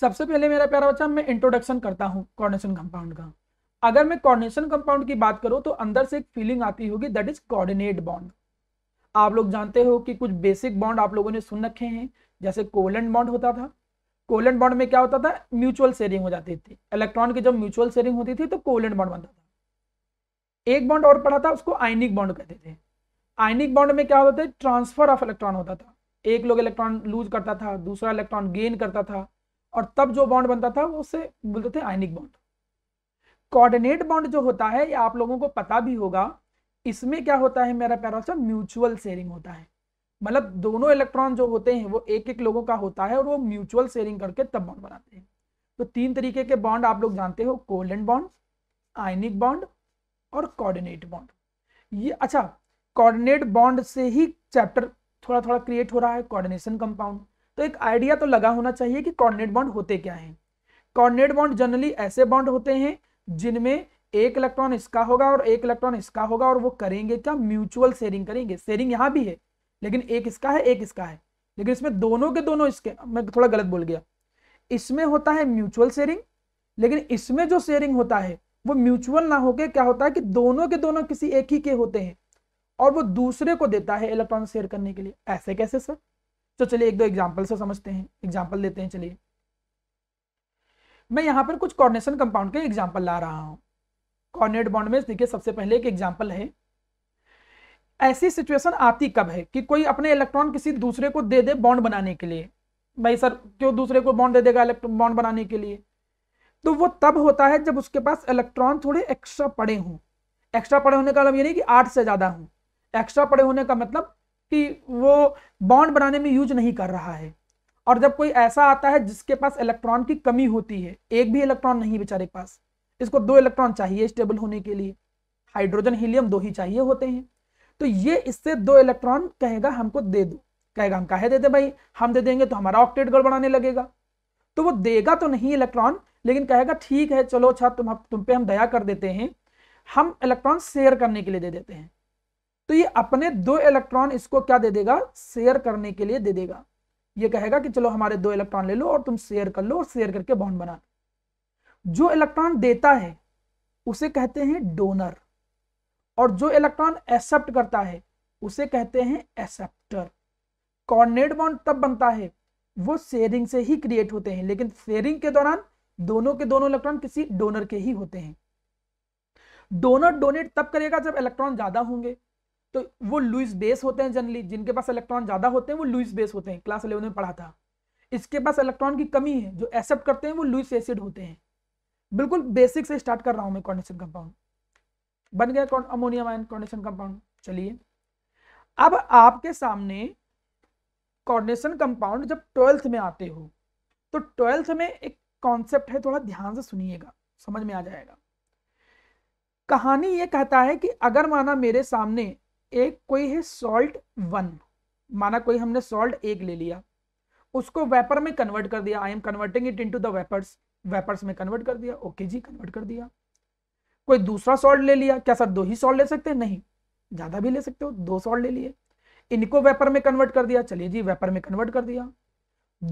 सबसे पहले मेरा प्यारा बच्चा मैं इंट्रोडक्शन करता हूँ कॉर्डिनेशन कंपाउंड का अगर मैं कॉर्डिनेशन कंपाउंड की बात करूँ तो अंदर से एक फीलिंग आती होगी दैट इज कॉर्डिनेट बॉन्ड आप लोग जानते हो कि कुछ बेसिक बॉन्ड आप लोगों ने सुन रखे हैं जैसे कोलेंट बॉन्ड होता था कोलेंट बॉन्ड में क्या होता था म्यूचुअल शेयरिंग हो जाती थी इलेक्ट्रॉन की जब म्यूचुअल शेयरिंग होती थी तो कोलेंट बॉन्ड बनता था एक बॉन्ड और पढ़ा था उसको आइनिक बॉन्ड कहते थे आइनिक बॉन्ड में क्या होता था ट्रांसफर ऑफ इलेक्ट्रॉन होता था एक लोग इलेक्ट्रॉन लूज करता था दूसरा इलेक्ट्रॉन गेन करता था और तब जो बॉन्ड बनता था वो उसे बोलते थे आयनिक बॉन्ड कोऑर्डिनेट बॉन्ड जो होता है ये आप लोगों को पता भी होगा इसमें क्या होता है मेरा प्यारा बच्चा म्यूचुअल शेयरिंग होता है मतलब दोनों इलेक्ट्रॉन जो होते हैं वो एक एक लोगों का होता है और वो म्यूचुअल शेयरिंग करके तब बॉन्ड बनाते हैं तो तीन तरीके के बॉन्ड आप लोग जानते हो कोलेंट बॉन्ड आयनिक बॉन्ड और कोऑर्डिनेट बॉन्ड ये अच्छा कोऑर्डिनेट बॉन्ड से ही चैप्टर थोड़ा थोड़ा क्रिएट हो रहा है कोऑर्डिनेशन कंपाउंड तो एक आइडिया तो लगा होना चाहिए कि कॉर्डिनेट बॉन्ड होते क्या है कॉर्डिनेट बॉन्ड जनरली ऐसे बॉन्ड होते हैं जिनमें एक इलेक्ट्रॉन इसका होगा और एक इलेक्ट्रॉन इसका होगा और वो करेंगे क्या म्यूचुअल शेयरिंग करेंगे शेयरिंग यहां भी है लेकिन एक इसका है एक इसका है लेकिन इसमें दोनों के दोनों इसके मैं थोड़ा गलत बोल गया इसमें होता है म्यूचुअल शेयरिंग लेकिन इसमें जो शेयरिंग होता है वो म्यूचुअल ना होके क्या होता है कि दोनों के दोनों किसी एक ही के होते हैं और वो दूसरे को देता है इलेक्ट्रॉन शेयर करने के लिए ऐसे कैसे सर तो चलिए एक दो एग्जाम्पल से समझते हैं एग्जाम्पल देते हैं चलिए मैं यहाँ पर कुछ कॉर्नेशन कंपाउंड के एग्जाम्पल ला रहा हूँ कॉर्नेट बॉन्ड में देखिए सबसे पहले एक एग्जाम्पल है ऐसी सिचुएशन आती कब है कि कोई अपने इलेक्ट्रॉन किसी दूसरे को दे दे बॉन्ड बनाने के लिए भाई सर क्यों दूसरे को बॉन्ड दे देगा इलेक्ट्रॉन बॉन्ड बनाने के लिए तो वो तब होता है जब उसके पास इलेक्ट्रॉन थोड़े एक्स्ट्रा पड़े हों एक्स्ट्रा पड़े होने का मतलब ये नहीं कि आठ से ज़्यादा हों एक्स्ट्रा पड़े होने का मतलब कि वो बॉन्ड बनाने में यूज नहीं कर रहा है और जब कोई ऐसा आता है जिसके पास इलेक्ट्रॉन की कमी होती है एक भी इलेक्ट्रॉन नहीं बेचारे के पास इसको दो इलेक्ट्रॉन चाहिए स्टेबल होने के लिए हाइड्रोजन हीलियम दो ही चाहिए होते हैं तो ये इससे दो इलेक्ट्रॉन कहेगा हमको दे दो कहेगा हम कहे दे दे भाई हम दे देंगे तो हमारा ऑक्टेट गढ़ बनाने लगेगा तो वो देगा तो नहीं इलेक्ट्रॉन लेकिन कहेगा ठीक है चलो अच्छा तुम तुम पे हम दया कर देते हैं हम इलेक्ट्रॉन शेयर करने के लिए दे देते हैं तो ये अपने दो इलेक्ट्रॉन इसको क्या दे देगा शेयर करने के लिए दे देगा ये कहेगा कि चलो हमारे दो इलेक्ट्रॉन ले लो और तुम शेयर कर लो और शेयर करके बॉन्ड बना जो इलेक्ट्रॉन देता है उसे कहते हैं डोनर और जो इलेक्ट्रॉन एक्सेप्ट करता है उसे कहते हैं एक्सेप्टर कॉर्नेट बॉन्ड तब बनता है वो शेयरिंग से ही क्रिएट होते हैं लेकिन शेयरिंग के दौरान दोनों के दोनों इलेक्ट्रॉन किसी डोनर के ही होते हैं डोनर डोनेट तब करेगा जब इलेक्ट्रॉन ज्यादा होंगे तो वो लुइस बेस होते हैं जनरली जिनके पास इलेक्ट्रॉन ज़्यादा होते हैं वो लुइस बेस होते हैं क्लास इलेवन में पढ़ा था इसके पास इलेक्ट्रॉन की कमी है जो एक्सेप्ट करते हैं वो लुइस एसिड होते हैं बिल्कुल बेसिक से स्टार्ट कर रहा हूँ मैं कॉन्डिशन कंपाउंड बन गया अमोनियम आयन कॉन्डिशन कंपाउंड चलिए अब आपके सामने कॉर्डिनेशन कंपाउंड जब ट्वेल्थ में आते हो तो ट्वेल्थ में एक कॉन्सेप्ट है थोड़ा ध्यान से सुनिएगा समझ में आ जाएगा कहानी ये कहता है कि अगर माना मेरे सामने एक कोई है सॉल्ट वन माना कोई हमने सॉल्ट एक ले लिया उसको वेपर में कन्वर्ट कर दिया I am converting it into the vapours vapours में कन्वर्ट कर दिया ओके जी कन्वर्ट कर दिया कोई दूसरा सॉल्ट ले लिया क्या सर दो ही सॉल्ट ले सकते हैं नहीं ज़्यादा भी ले सकते हो दो सॉल्ट ले लिए इनको वेपर में कन्वर्ट कर दिया चलिए जी वेपर में कन्वर्ट कर दिया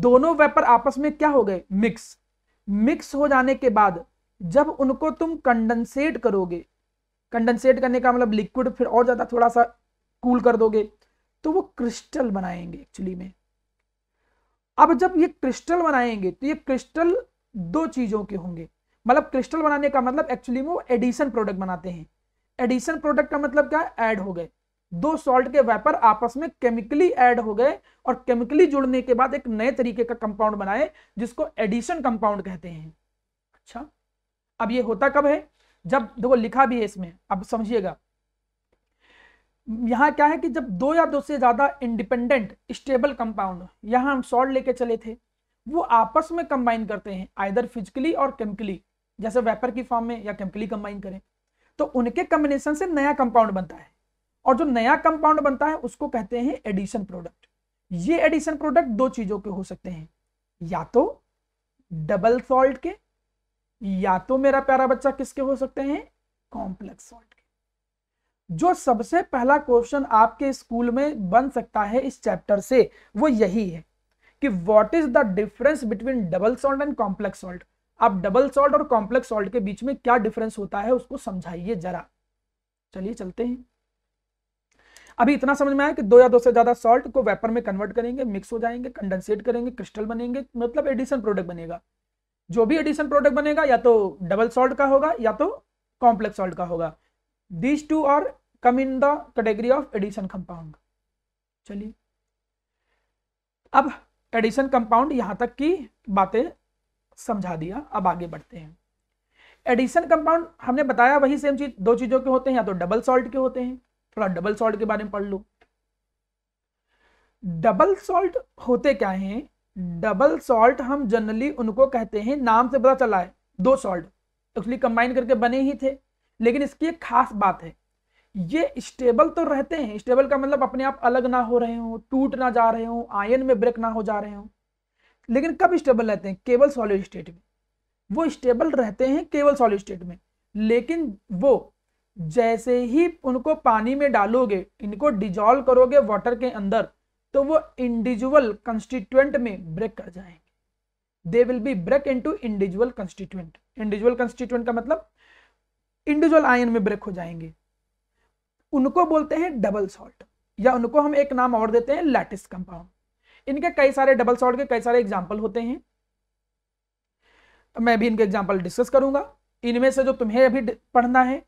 दोनों वेपर आपस में क्या हो गए मिक्स मिक्स हो जाने के बाद जब उनको तुम कंडेंसेट करोगे कंडेंसेट करने का मतलब लिक्विड फिर और ज़्यादा थोड़ा सा कूल कर दोगे तो वो क्रिस्टल बनाएंगे एक्चुअली में अब जब ये क्रिस्टल बनाएंगे तो ये क्रिस्टल दो चीज़ों के होंगे मतलब क्रिस्टल बनाने का मतलब एक्चुअली वो एडिशन प्रोडक्ट बनाते हैं एडिशन प्रोडक्ट का मतलब क्या है ऐड हो गए दो सॉल्ट के वेपर आपस में केमिकली ऐड हो गए और केमिकली जुड़ने के बाद एक नए तरीके का कंपाउंड बनाए जिसको एडिशन कंपाउंड कहते हैं अच्छा अब ये होता कब है जब देखो लिखा भी है इसमें अब समझिएगा यहां क्या है कि जब दो या दो से ज़्यादा इंडिपेंडेंट स्टेबल कंपाउंड यहां हम सॉल्ट लेके चले थे वो आपस में कंबाइन करते हैं आइदर फिजिकली और केमिकली जैसे वेपर की फॉर्म में या केमिकली कंबाइन करें तो उनके कम्बिनेशन से नया कंपाउंड बनता है और जो नया कंपाउंड बनता है उसको कहते हैं एडिशन प्रोडक्ट ये एडिशन प्रोडक्ट दो चीज़ों के हो सकते हैं या तो डबल सॉल्ट के या तो मेरा प्यारा बच्चा किसके हो सकते हैं कॉम्प्लेक्स सॉल्ट के जो सबसे पहला क्वेश्चन आपके स्कूल में बन सकता है इस चैप्टर से वो यही है कि what is the difference between double salt and complex salt आप डबल सॉल्ट और कॉम्प्लेक्स सॉल्ट के बीच में क्या डिफरेंस होता है उसको समझाइए जरा चलिए चलते हैं अभी इतना समझ में आया कि दो या दो से ज्यादा सॉल्ट को वेपर में कन्वर्ट करेंगे मिक्स हो जाएंगे कंडेंसेट करेंगे क्रिस्टल बनेंगे मतलब एडिशन प्रोडक्ट बनेगा जो भी एडिशन प्रोडक्ट बनेगा या तो डबल सॉल्ट का होगा या तो कॉम्प्लेक्स सॉल्ट का होगा this two are come in the category of addition compound चलिए अब एडिशन कंपाउंड यहां तक की बातें समझा दिया अब आगे बढ़ते हैं एडिशन कंपाउंड हमने बताया वही सेम चीज दो चीजों के होते हैं या तो डबल सॉल्ट के होते हैं थोड़ा डबल सॉल्ट के बारे में पढ़ लो डबल सॉल्ट होते क्या हैं डबल सॉल्ट हम जनरली उनको कहते हैं नाम से पता चला है दो सॉल्ट एक्चुअली कंबाइन करके बने ही थे लेकिन इसकी एक खास बात है ये स्टेबल तो रहते हैं स्टेबल का मतलब अपने आप अलग ना हो रहे हो टूट ना जा रहे हो आयन में ब्रेक ना हो जा रहे हो लेकिन कब स्टेबल रहते हैं केवल सॉलिड स्टेट में वो स्टेबल रहते हैं केवल सॉलिड स्टेट में लेकिन वो जैसे ही उनको पानी में डालोगे इनको डिजॉल्व करोगे वाटर के अंदर तो वो इंडिविजुअल कंस्टिट्यूएंट में ब्रेक कर जाएंगे they will be break into individual constituent individual constituent का मतलब इंडिविजुअल आयन में ब्रेक हो जाएंगे उनको बोलते हैं डबल सॉल्ट या उनको हम एक नाम और देते हैं लैटिस कंपाउंड इनके कई सारे डबल सॉल्ट के कई सारे एग्जाम्पल होते हैं मैं भी इनके एग्जाम्पल डिस्कस करूंगा इनमें से जो तुम्हें अभी पढ़ना है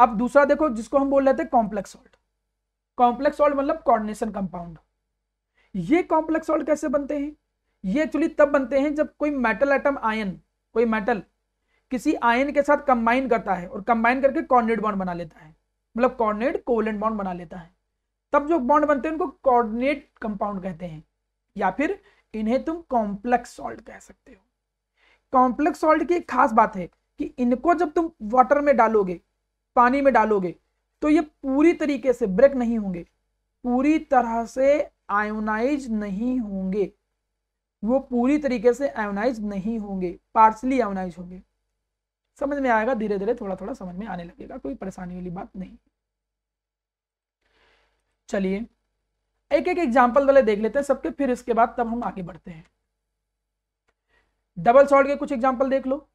अब दूसरा देखो जिसको हम बोल रहे थे कॉम्प्लेक्स सॉल्ट कॉम्प्लेक्स सॉल्ट मतलब कॉर्डिनेशन कंपाउंड ये कॉम्प्लेक्स सॉल्ट कैसे बनते हैं ये एक्चुअली तब बनते हैं जब कोई मेटल एटम आयन कोई मेटल किसी आयन के साथ कंबाइन करता है और कंबाइन करके कॉर्डिनेट बॉन्ड बना लेता है मतलब कॉर्डिनेट कोवलेंट बॉन्ड बना लेता है तब जो बॉन्ड बनते हैं उनको कॉर्डिनेट कंपाउंड कहते हैं या फिर इन्हें तुम कॉम्प्लेक्स सॉल्ट कह सकते हो कॉम्प्लेक्स सॉल्ट की एक खास बात है कि इनको जब तुम वाटर में डालोगे पानी में डालोगे तो ये पूरी तरीके से ब्रेक नहीं होंगे पूरी तरह से आयोनाइज नहीं होंगे वो पूरी तरीके से आयोनाइज नहीं होंगे पार्सली आयोनाइज होंगे समझ में आएगा धीरे धीरे थोड़ा थोड़ा समझ में आने लगेगा कोई परेशानी वाली बात नहीं चलिए एक एक एग्जाम्पल वाले देख लेते हैं सबके फिर इसके बाद तब हम आगे बढ़ते हैं डबल सॉल्ट के कुछ एग्जाम्पल देख लो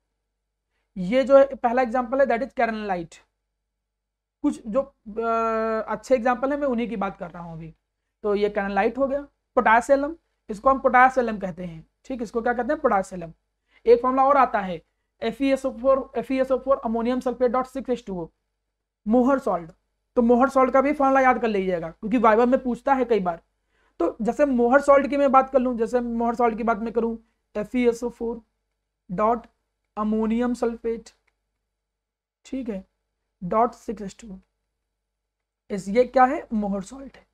ये जो है पहला एग्जाम्पल है दैट इज कैरनलाइट कुछ जो आ, अच्छे एग्जाम्पल है मैं उन्हीं की बात कर रहा हूँ अभी तो ये कैनलाइट हो गया पोटासलम इसको हम पोटासलम कहते हैं ठीक इसको क्या कहते हैं पोटासलम एक फॉर्मला और आता है F E S four ammonium sulphate dot six S two Mohr salt तो मोहर सॉल्ट का भी फॉर्मला याद कर लीजिएगा क्योंकि वाइबर में पूछता है कई बार तो जैसे मोहर सॉल्ट की मैं बात कर लूँ जैसे मोहर सॉल्ट की बात मैं करूँ F E S O four dot ammonium sulphate ठीक है डॉट सिक्स एस टू इस ये क्या है मोहर सॉल्ट है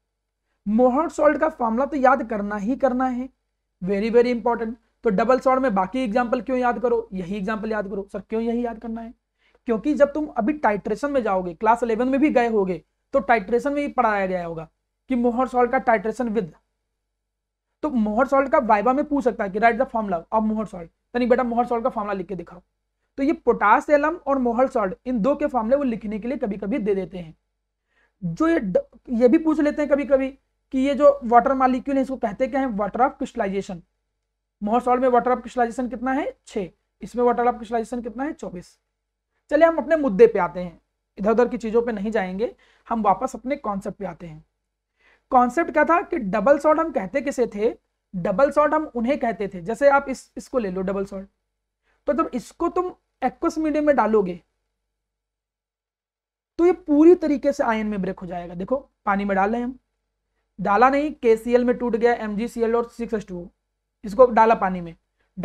मोहर सॉल्ट का फॉर्मूला तो याद करना ही करना है वेरी वेरी इंपॉर्टेंट तो डबल सॉल्ट में बाकी एग्जाम्पल क्यों याद करो यही एग्जाम्पल याद करो सर क्यों यही याद करना है क्योंकि जब तुम अभी टाइट्रेशन में जाओगे क्लास इलेवन में भी गए हो तो टाइट्रेशन में ही पढ़ाया गया होगा कि मोहर सॉल्ट का टाइट्रेशन विद तो मोहर सॉल्ट का वाइबा में पूछ सकता है कि write the formula of Mohr salt नहीं बेटा मोहर सॉल्ट का फॉर्मुला लिख के दिखाओ तो ये पोटास एलम और मोहल सॉल्ट इन दो के फॉर्मले वो लिखने के लिए कभी कभी दे देते हैं जो ये द, ये भी पूछ लेते हैं कभी कभी कि ये जो वाटर मालिक्यूल है इसको कहते क्या है water of crystallisation Mohr salt में वाटर ऑफ क्रिस्टलाइजेशन कितना है छः इसमें वाटर ऑफ क्रिस्टलाइजेशन कितना है चौबीस चलिए हम अपने मुद्दे पे आते हैं इधर उधर की चीज़ों पर नहीं जाएंगे हम वापस अपने कॉन्सेप्ट पे आते हैं कॉन्सेप्ट क्या था कि डबल सॉल्ट हम कहते किसे थे डबल सॉल्ट हम उन्हें कहते थे जैसे आप इस इसको ले लो डबल सॉल्ट तो जब इसको तुम एक्वस मीडियम में डालोगे तो ये पूरी तरीके से आयन में ब्रेक हो जाएगा देखो पानी में डाले हम डाला नहीं के में टूट गया एम और सिक्स इसको डाला पानी में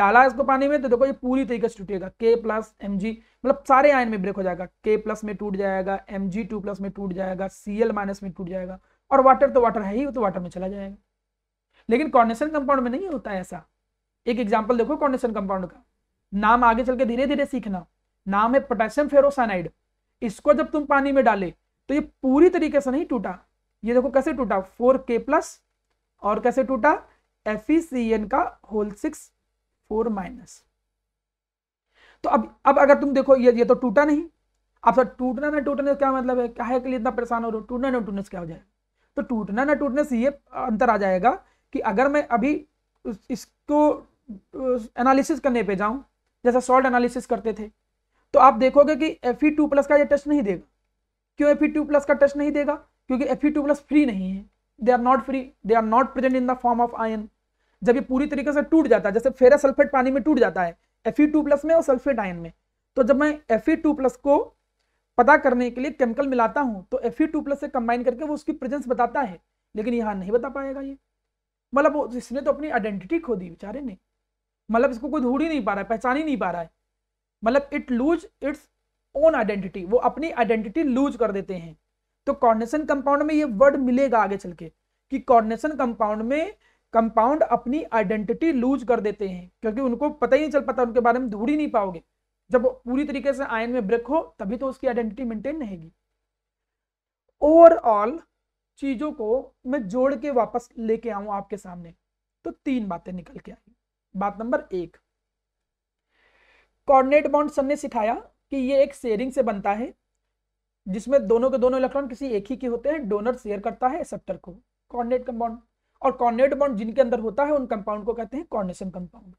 डाला इसको पानी में तो देखो ये पूरी तरीके से टूटेगा के प्लस एम जी मतलब सारे आयन में ब्रेक हो जाएगा के प्लस में टूट जाएगा एम जी टू प्लस में टूट जाएगा सी एल माइनस में टूट जाएगा और वाटर तो वाटर है ही तो वाटर में चला जाएगा लेकिन कॉर्नेशन कंपाउंड में नहीं होता ऐसा एक एग्जाम्पल देखो कॉर्नेशन कंपाउंड का नाम आगे चल के धीरे धीरे सीखना नाम है पोटेशियम फेरोसाइनाइड इसको जब तुम पानी में डाले तो ये पूरी तरीके से नहीं टूटा ये देखो कैसे टूटा फोर के प्लस और कैसे टूटा एफ का होल सिक्स फोर माइनस तो अब अब अगर तुम देखो ये ये तो टूटा नहीं अब सर तो टूटना ना टूटने क्या मतलब है क्या के लिए इतना परेशान हो रहा टूटना ना टूटने से क्या हो जाए तो टूटना ना टूटने से ये अंतर आ जाएगा कि अगर मैं अभी इसको एनालिसिस करने पे जाऊं जैसा सॉल्ट एनालिसिस करते थे तो आप देखोगे कि एफ ई टू प्लस का ये टेस्ट नहीं देगा क्यों एफ ई टू प्लस का टेस्ट नहीं देगा क्योंकि F E two plus free नहीं है they are not free they are not present in the form of ion जब ये पूरी तरीके से टूट जाता है जैसे फेरा सल्फेट पानी में टूट जाता है एफ ई टू प्लस में और सल्फेट आयन में तो जब मैं एफ ई टू प्लस को पता करने के लिए केमिकल मिलाता हूँ तो एफ ई टू प्लस से कंबाइन करके वो उसकी प्रेजेंस बताता है लेकिन यहाँ नहीं बता पाएगा ये मतलब इसने तो अपनी आइडेंटिटी खो दी बेचारे ने मतलब इसको कोई ढूंढ ही नहीं पा रहा है पहचान ही नहीं पा रहा है मतलब it lose its own identity वो अपनी आइडेंटिटी लूज कर देते हैं तो कॉर्नेशन कंपाउंड में ये वर्ड मिलेगा आगे चल के कि कॉर्नेशन कंपाउंड में कंपाउंड अपनी आइडेंटिटी लूज कर देते हैं क्योंकि उनको पता ही नहीं चल पाता उनके बारे में ढूंढ ही नहीं पाओगे जब पूरी तरीके से आयन में ब्रेक हो तभी तो उसकी आइडेंटिटी मेंटेन रहेगी ओवरऑल चीजों को मैं जोड़ के वापस लेके आऊं आपके सामने तो तीन बातें निकल के आई बात नंबर एक कॉर्डिनेट बॉन्ड सन ने सिखाया कि ये एक शेयरिंग से बनता है जिसमें दोनों के दोनों इलेक्ट्रॉन किसी एक ही के होते हैं डोनर शेयर करता है एक्सेप्टर को कॉर्डिनेट कंपाउंड और कॉर्डिनेट बॉन्ड जिनके अंदर होता है उन कंपाउंड को कहते हैं कॉर्डिनेशन कंपाउंड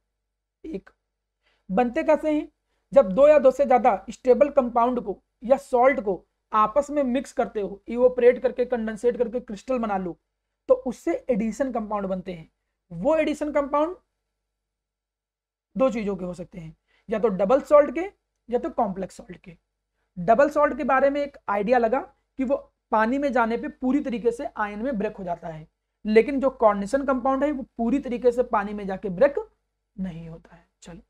एक बनते कैसे हैं जब दो या दो से ज्यादा स्टेबल कंपाउंड को या सॉल्ट को आपस में मिक्स करते हो इवोपरेट करके कंडेंसेट करके क्रिस्टल बना लो तो उससे एडिशन कंपाउंड बनते हैं वो एडिशन कंपाउंड दो चीज़ों के हो सकते हैं या तो डबल सॉल्ट के या तो कॉम्प्लेक्स सॉल्ट के डबल सॉल्ट के बारे में एक आइडिया लगा कि वो पानी में जाने पे पूरी तरीके से आयन में ब्रेक हो जाता है लेकिन जो कॉर्निशन कंपाउंड है वो पूरी तरीके से पानी में जाके ब्रेक नहीं होता है चलो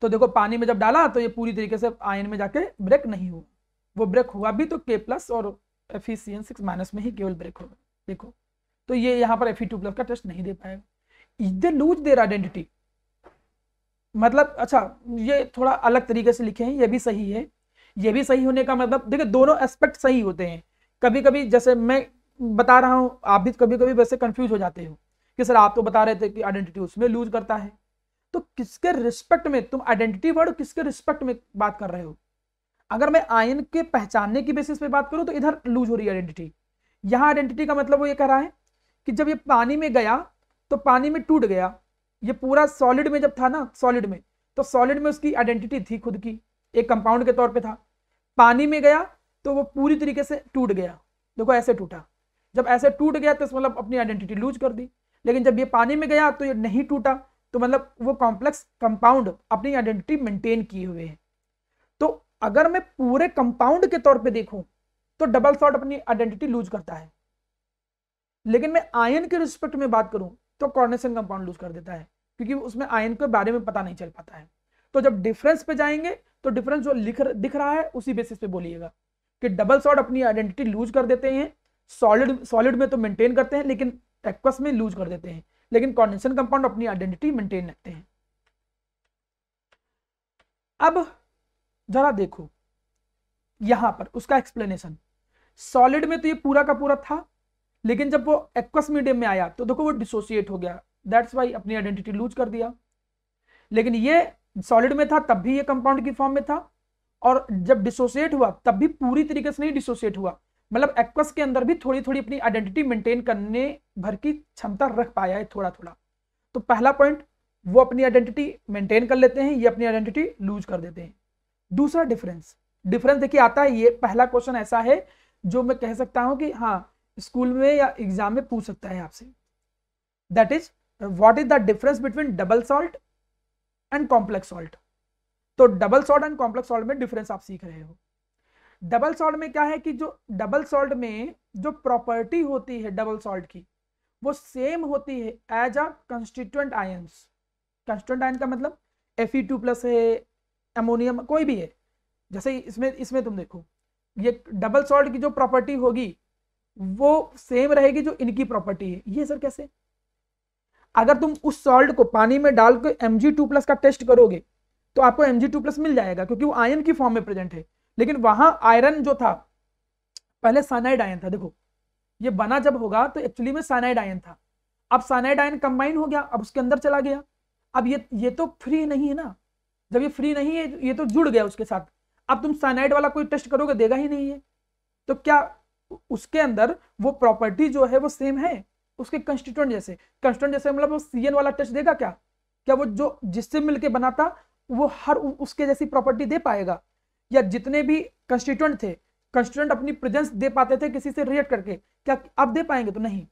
तो देखो पानी में जब डाला तो ये पूरी तरीके से आयन में जाके ब्रेक नहीं हुआ वो ब्रेक हुआ भी तो के प्लस और F C N six minus में ही केवल ब्रेक होगा देखो तो ये यहाँ पर एफ टू प्लस का टेस्ट नहीं दे पाएगा दे लूज देर आइडेंटिटी मतलब अच्छा ये थोड़ा अलग तरीके से लिखे हैं ये भी सही है ये भी सही होने का मतलब देखिए दोनों एस्पेक्ट सही होते हैं कभी कभी जैसे मैं बता रहा हूँ आप भी कभी कभी वैसे कंफ्यूज हो जाते हो कि सर आप तो बता रहे थे कि आइडेंटिटी उसमें लूज करता है तो किसके रिस्पेक्ट में तुम आइडेंटिटी वर्ड किसके रिस्पेक्ट में बात कर रहे हो अगर मैं आयन के पहचानने की बेसिस पे बात करूँ तो इधर लूज हो रही है आइडेंटिटी यहाँ आइडेंटिटी का मतलब वो ये कह रहा है कि जब ये पानी में गया तो पानी में टूट गया ये पूरा सॉलिड में जब था ना सॉलिड में तो सॉलिड में उसकी आइडेंटिटी थी खुद की एक कंपाउंड के तौर पे था पानी में गया तो वो पूरी तरीके से टूट गया देखो ऐसे टूटा जब ऐसे टूट गया तो मतलब अपनी आइडेंटिटी लूज कर दी लेकिन जब ये पानी में गया तो ये नहीं टूटा तो मतलब वो कॉम्प्लेक्स कंपाउंड अपनी आइडेंटिटी मेंटेन किए हुए हैं तो अगर मैं पूरे कंपाउंड के तौर पर देखूं तो डबल शॉट अपनी आइडेंटिटी लूज करता है लेकिन मैं आयन के रिस्पेक्ट में बात करूं तो कॉर्नेशन कंपाउंड लूज कर देता है क्योंकि उसमें आयन के बारे में पता नहीं चल पाता है तो जब डिफरेंस पे जाएंगे तो डिफरेंस जो लिख दिख रहा है उसी बेसिस पे बोलिएगा कि डबल सॉल्ट अपनी आइडेंटिटी लूज कर देते हैं सॉलिड सॉलिड में तो मेंटेन करते हैं लेकिन एक्वस में लूज कर देते हैं लेकिन कॉन्डेंसन कंपाउंड अपनी आइडेंटिटी मेंटेन रखते हैं अब जरा देखो यहां पर उसका एक्सप्लेनेशन सॉलिड में तो ये पूरा का पूरा था लेकिन जब वो एक्वस मीडियम में आया तो देखो वो डिसोसिएट हो गया दैट्स वाई अपनी आइडेंटिटी लूज कर दिया लेकिन ये सॉलिड में था तब भी ये कंपाउंड की फॉर्म में था और जब डिसोसिएट हुआ तब भी पूरी तरीके से नहीं डिसोसिएट हुआ मतलब एक्वस के अंदर भी थोड़ी थोड़ी अपनी आइडेंटिटी मेंटेन करने भर की क्षमता रख पाया है थोड़ा थोड़ा तो पहला पॉइंट वो अपनी आइडेंटिटी मेंटेन कर लेते हैं ये अपनी आइडेंटिटी लूज कर देते हैं दूसरा डिफरेंस डिफरेंस देखिए आता है ये पहला क्वेश्चन ऐसा है जो मैं कह सकता हूं कि हाँ स्कूल में या एग्जाम में पूछ सकता है आपसे that is what is the difference between double salt and complex salt तो double salt and complex salt में डिफरेंस आप सीख रहे हो डबल सॉल्ट में क्या है कि जो डबल सॉल्ट में जो प्रॉपर्टी होती है डबल सॉल्ट की वो सेम होती है as a constituent ions constituent ion का मतलब एफ ई टू प्लस है एमोनियम कोई भी है जैसे इसमें इसमें तुम देखो ये डबल सॉल्ट की जो प्रॉपर्टी होगी वो सेम रहेगी जो इनकी प्रॉपर्टी है ये सर कैसे अगर तुम उस सॉल्ट को पानी में डाल के एम प्लस का टेस्ट करोगे तो आपको एम प्लस मिल जाएगा क्योंकि वो आयन की फॉर्म में प्रेजेंट है लेकिन वहां आयरन जो था पहले सानाइड आयन था देखो ये बना जब होगा तो एक्चुअली में सानाइड आयन था अब सानाइड आयन कंबाइन हो गया अब उसके अंदर चला गया अब ये ये तो फ्री नहीं है ना जब ये फ्री नहीं है ये तो जुड़ गया उसके साथ अब तुम सानाइड वाला कोई टेस्ट करोगे देगा ही नहीं है तो क्या उसके अंदर वो प्रॉपर्टी जो है वो सेम है उसके कंस्टिट्यूंट जैसे कंस्टिट्यूंट जैसे मतलब वो सीएन वाला टच देगा क्या क्या वो जो जिससे मिलके बनाता वो हर उसके जैसी प्रॉपर्टी दे पाएगा या जितने भी कंस्टिट्यूंट थे कंस्टिट्यूंट अपनी प्रेजेंस दे पाते थे किसी से रिएक्ट करके क्या अब दे पाएंगे तो नहीं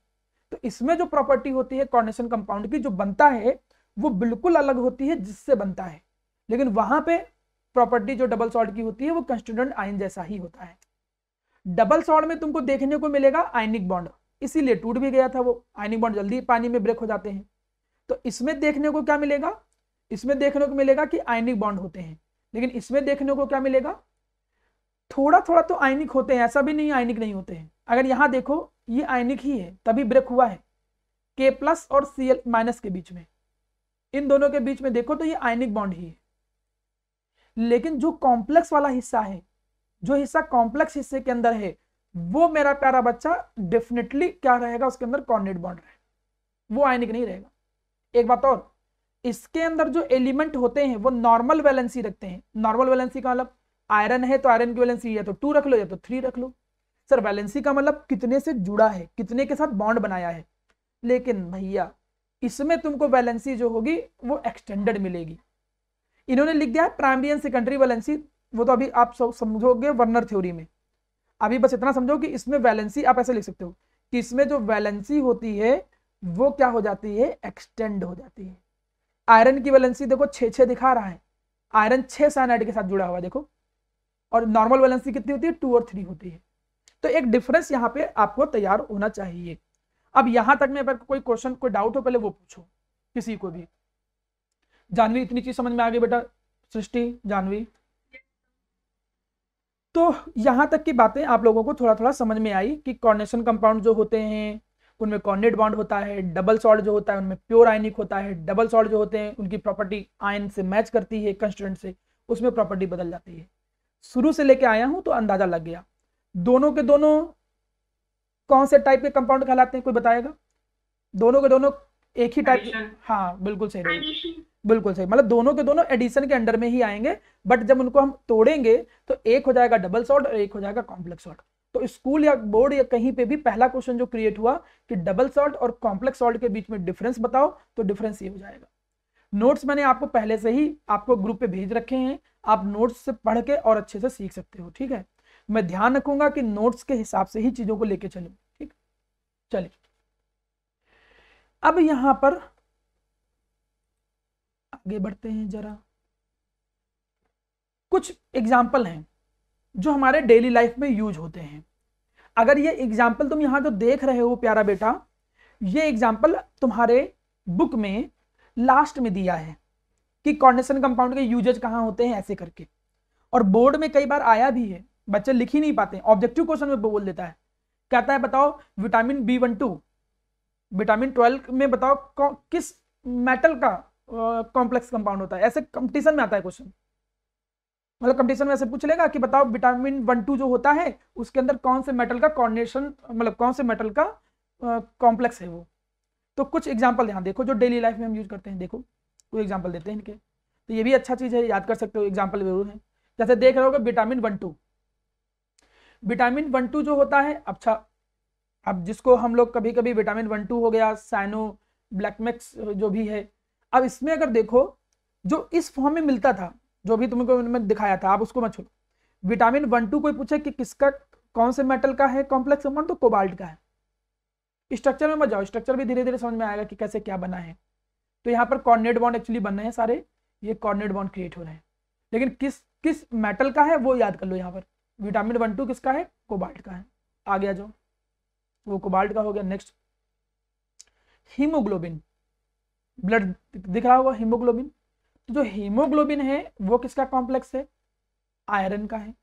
तो इसमें जो प्रॉपर्टी होती है कॉर्डिनेशन कंपाउंड की जो बनता है वो बिल्कुल अलग होती है जिससे बनता है लेकिन वहां पे प्रॉपर्टी जो डबल सॉल्ट की होती है वो कंस्टिट्यूंट आयन जैसा ही होता है डबल सॉर्ड में तुमको देखने को मिलेगा आयनिक बॉन्ड इसीलिए टूट भी गया था वो आयनिक बॉन्ड जल्दी पानी में ब्रेक हो जाते हैं तो इसमें देखने को क्या मिलेगा इसमें देखने को मिलेगा कि आयनिक बॉन्ड होते हैं लेकिन इसमें देखने को क्या मिलेगा थोड़ा थोड़ा तो आयनिक होते हैं ऐसा भी नहीं आयनिक नहीं होते हैं अगर यहां देखो ये आयनिक ही है तभी ब्रेक हुआ है के प्लस और सी एल माइनस के बीच में इन दोनों के बीच में देखो तो ये आयनिक बॉन्ड ही है लेकिन जो कॉम्प्लेक्स वाला हिस्सा है जो हिस्सा कॉम्प्लेक्स हिस्से के अंदर है वो मेरा प्यारा बच्चा डेफिनेटली क्या रहेगा उसके अंदर कॉर्नेट बॉन्ड रहेगा वो आयनिक नहीं रहेगा एक बात और इसके अंदर जो एलिमेंट होते हैं वो नॉर्मल वैलेंसी रखते हैं नॉर्मल वैलेंसी का मतलब आयरन है तो आयरन की वैलेंसी या तो टू रख लो या तो थ्री रख लो सर वैलेंसी का मतलब कितने से जुड़ा है कितने के साथ बॉन्ड बनाया है लेकिन भैया इसमें तुमको वैलेंसी जो होगी वो एक्सटेंडेड मिलेगी इन्होंने लिख दिया प्राइमरी एंड सेकेंडरी वैलेंसी वो तो अभी आप समझोगे वर्नर थ्योरी में अभी बस इतना समझो कि इसमें वैलेंसी आप ऐसे लिख सकते हो कि इसमें जो वैलेंसी होती है वो क्या हो जाती है एक्सटेंड हो जाती है आयरन की वैलेंसी देखो छे छे दिखा रहा है आयरन छे साइनाइड के साथ जुड़ा हुआ देखो और नॉर्मल वैलेंसी कितनी होती है टू और थ्री होती है तो एक डिफरेंस यहाँ पे आपको तैयार होना चाहिए अब यहां तक में अगर कोई क्वेश्चन कोई डाउट हो पहले वो पूछो किसी को भी जानवी इतनी चीज समझ में आ गई बेटा सृष्टि जानवी तो यहाँ तक की बातें आप लोगों को थोड़ा थोड़ा समझ में आई कि कॉर्नेशन कंपाउंड जो होते हैं उनमें कॉर्नेट बॉन्ड होता है डबल सॉल्ट जो होता है उनमें प्योर आयनिक होता है डबल सॉल्ट जो होते हैं उनकी प्रॉपर्टी आयन से मैच करती है कंस्टेंट से उसमें प्रॉपर्टी बदल जाती है शुरू से लेके आया हूँ तो अंदाजा लग गया दोनों के दोनों कौन से टाइप के कंपाउंड कहलाते हैं कोई बताएगा दोनों के दोनों एक ही टाइप हाँ बिल्कुल सही बिल्कुल सही मतलब दोनों के दोनों एडिशन के अंडर में ही आएंगे बट जब उनको हम तोड़ेंगे तो एक हो जाएगा डबल शॉर्ट और एक हो जाएगा कॉम्प्लेक्स शॉर्ट तो स्कूल या बोर्ड या कहीं पे भी पहला क्वेश्चन जो क्रिएट हुआ कि डबल सॉल्ट और कॉम्प्लेक्स सॉल्ट के बीच में डिफरेंस बताओ तो डिफरेंस ये हो जाएगा नोट्स मैंने आपको पहले से ही आपको ग्रुप पे भेज रखे हैं आप नोट्स से पढ़ के और अच्छे से सीख सकते हो ठीक है मैं ध्यान रखूंगा कि नोट्स के हिसाब से ही चीजों को लेके चलू ठीक चलिए अब यहां पर आगे बढ़ते हैं जरा कुछ एग्जाम्पल हैं जो हमारे डेली लाइफ में यूज होते हैं अगर ये एग्जाम्पल तुम यहां जो तो देख रहे हो प्यारा बेटा ये एग्जाम्पल तुम्हारे बुक में लास्ट में दिया है कि कॉन्डेशन कंपाउंड के यूजेज कहाँ होते हैं ऐसे करके और बोर्ड में कई बार आया भी है बच्चे लिख ही नहीं पाते ऑब्जेक्टिव क्वेश्चन में बोल देता है कहता है बताओ vitamin B one two vitamin twelve में बताओ किस मेटल का कॉम्प्लेक्स कंपाउंड होता है ऐसे कंपटीशन में आता है क्वेश्चन मतलब कंपटीशन में ऐसे पूछ लेगा कि बताओ विटामिन वन टू जो होता है उसके अंदर कौन से मेटल का कॉर्डिनेशन मतलब कौन से मेटल का कॉम्प्लेक्स है वो तो कुछ एग्जाम्पल यहाँ देखो जो डेली लाइफ में हम यूज करते हैं देखो कोई एग्जाम्पल देते हैं इनके तो ये भी अच्छा चीज़ है याद कर सकते हो एग्जाम्पल जरूर है जैसे देख रहे होगा vitamin one two vitamin one two जो होता है अच्छा अब जिसको हम लोग कभी कभी विटामिन वन टू हो गया साइनो ब्लैकमेक्स जो भी है अब इसमें अगर देखो जो इस फॉर्म में मिलता था जो अभी तुमको मैं दिखाया था आप उसको मत छोड़ो विटामिन वन टू कोई पूछे कि किसका कौन से मेटल का है कॉम्प्लेक्स अमाउंट तो कोबाल्ट का है स्ट्रक्चर में मत जाओ स्ट्रक्चर भी धीरे धीरे समझ में आएगा कि कैसे क्या बना है तो यहाँ पर कॉर्नेट बॉन्ड एक्चुअली बन रहे हैं सारे ये कॉर्नेट बॉन्ड क्रिएट हो रहे हैं लेकिन किस किस मेटल का है वो याद कर लो यहाँ पर विटामिन वन टू किसका है कोबाल्ट का है आ गया जो वो कोबाल्ट का हो गया नेक्स्ट हीमोग्लोबिन ब्लड दिख रहा होगा हीमोग्लोबिन तो जो हीमोग्लोबिन है वो किसका कॉम्प्लेक्स है आयरन का है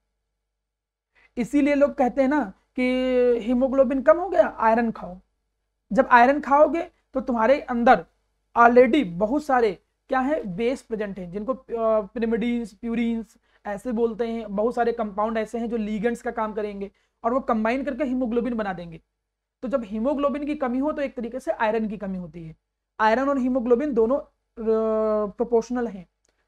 इसीलिए लोग कहते हैं ना कि हीमोग्लोबिन कम हो गया आयरन खाओ जब आयरन खाओगे तो तुम्हारे अंदर ऑलरेडी बहुत सारे क्या है बेस प्रेजेंट हैं जिनको पिरिमिडीन्स प्यूरिन्स ऐसे बोलते हैं बहुत सारे कंपाउंड ऐसे हैं जो लीगेंट्स का काम करेंगे और वो कंबाइन करके हीमोग्लोबिन बना देंगे तो जब हीमोग्लोबिन की कमी हो तो एक तरीके से आयरन की कमी होती है आयरन और हीमोग्लोबिन दोनों प्रोपोर्शनल हैं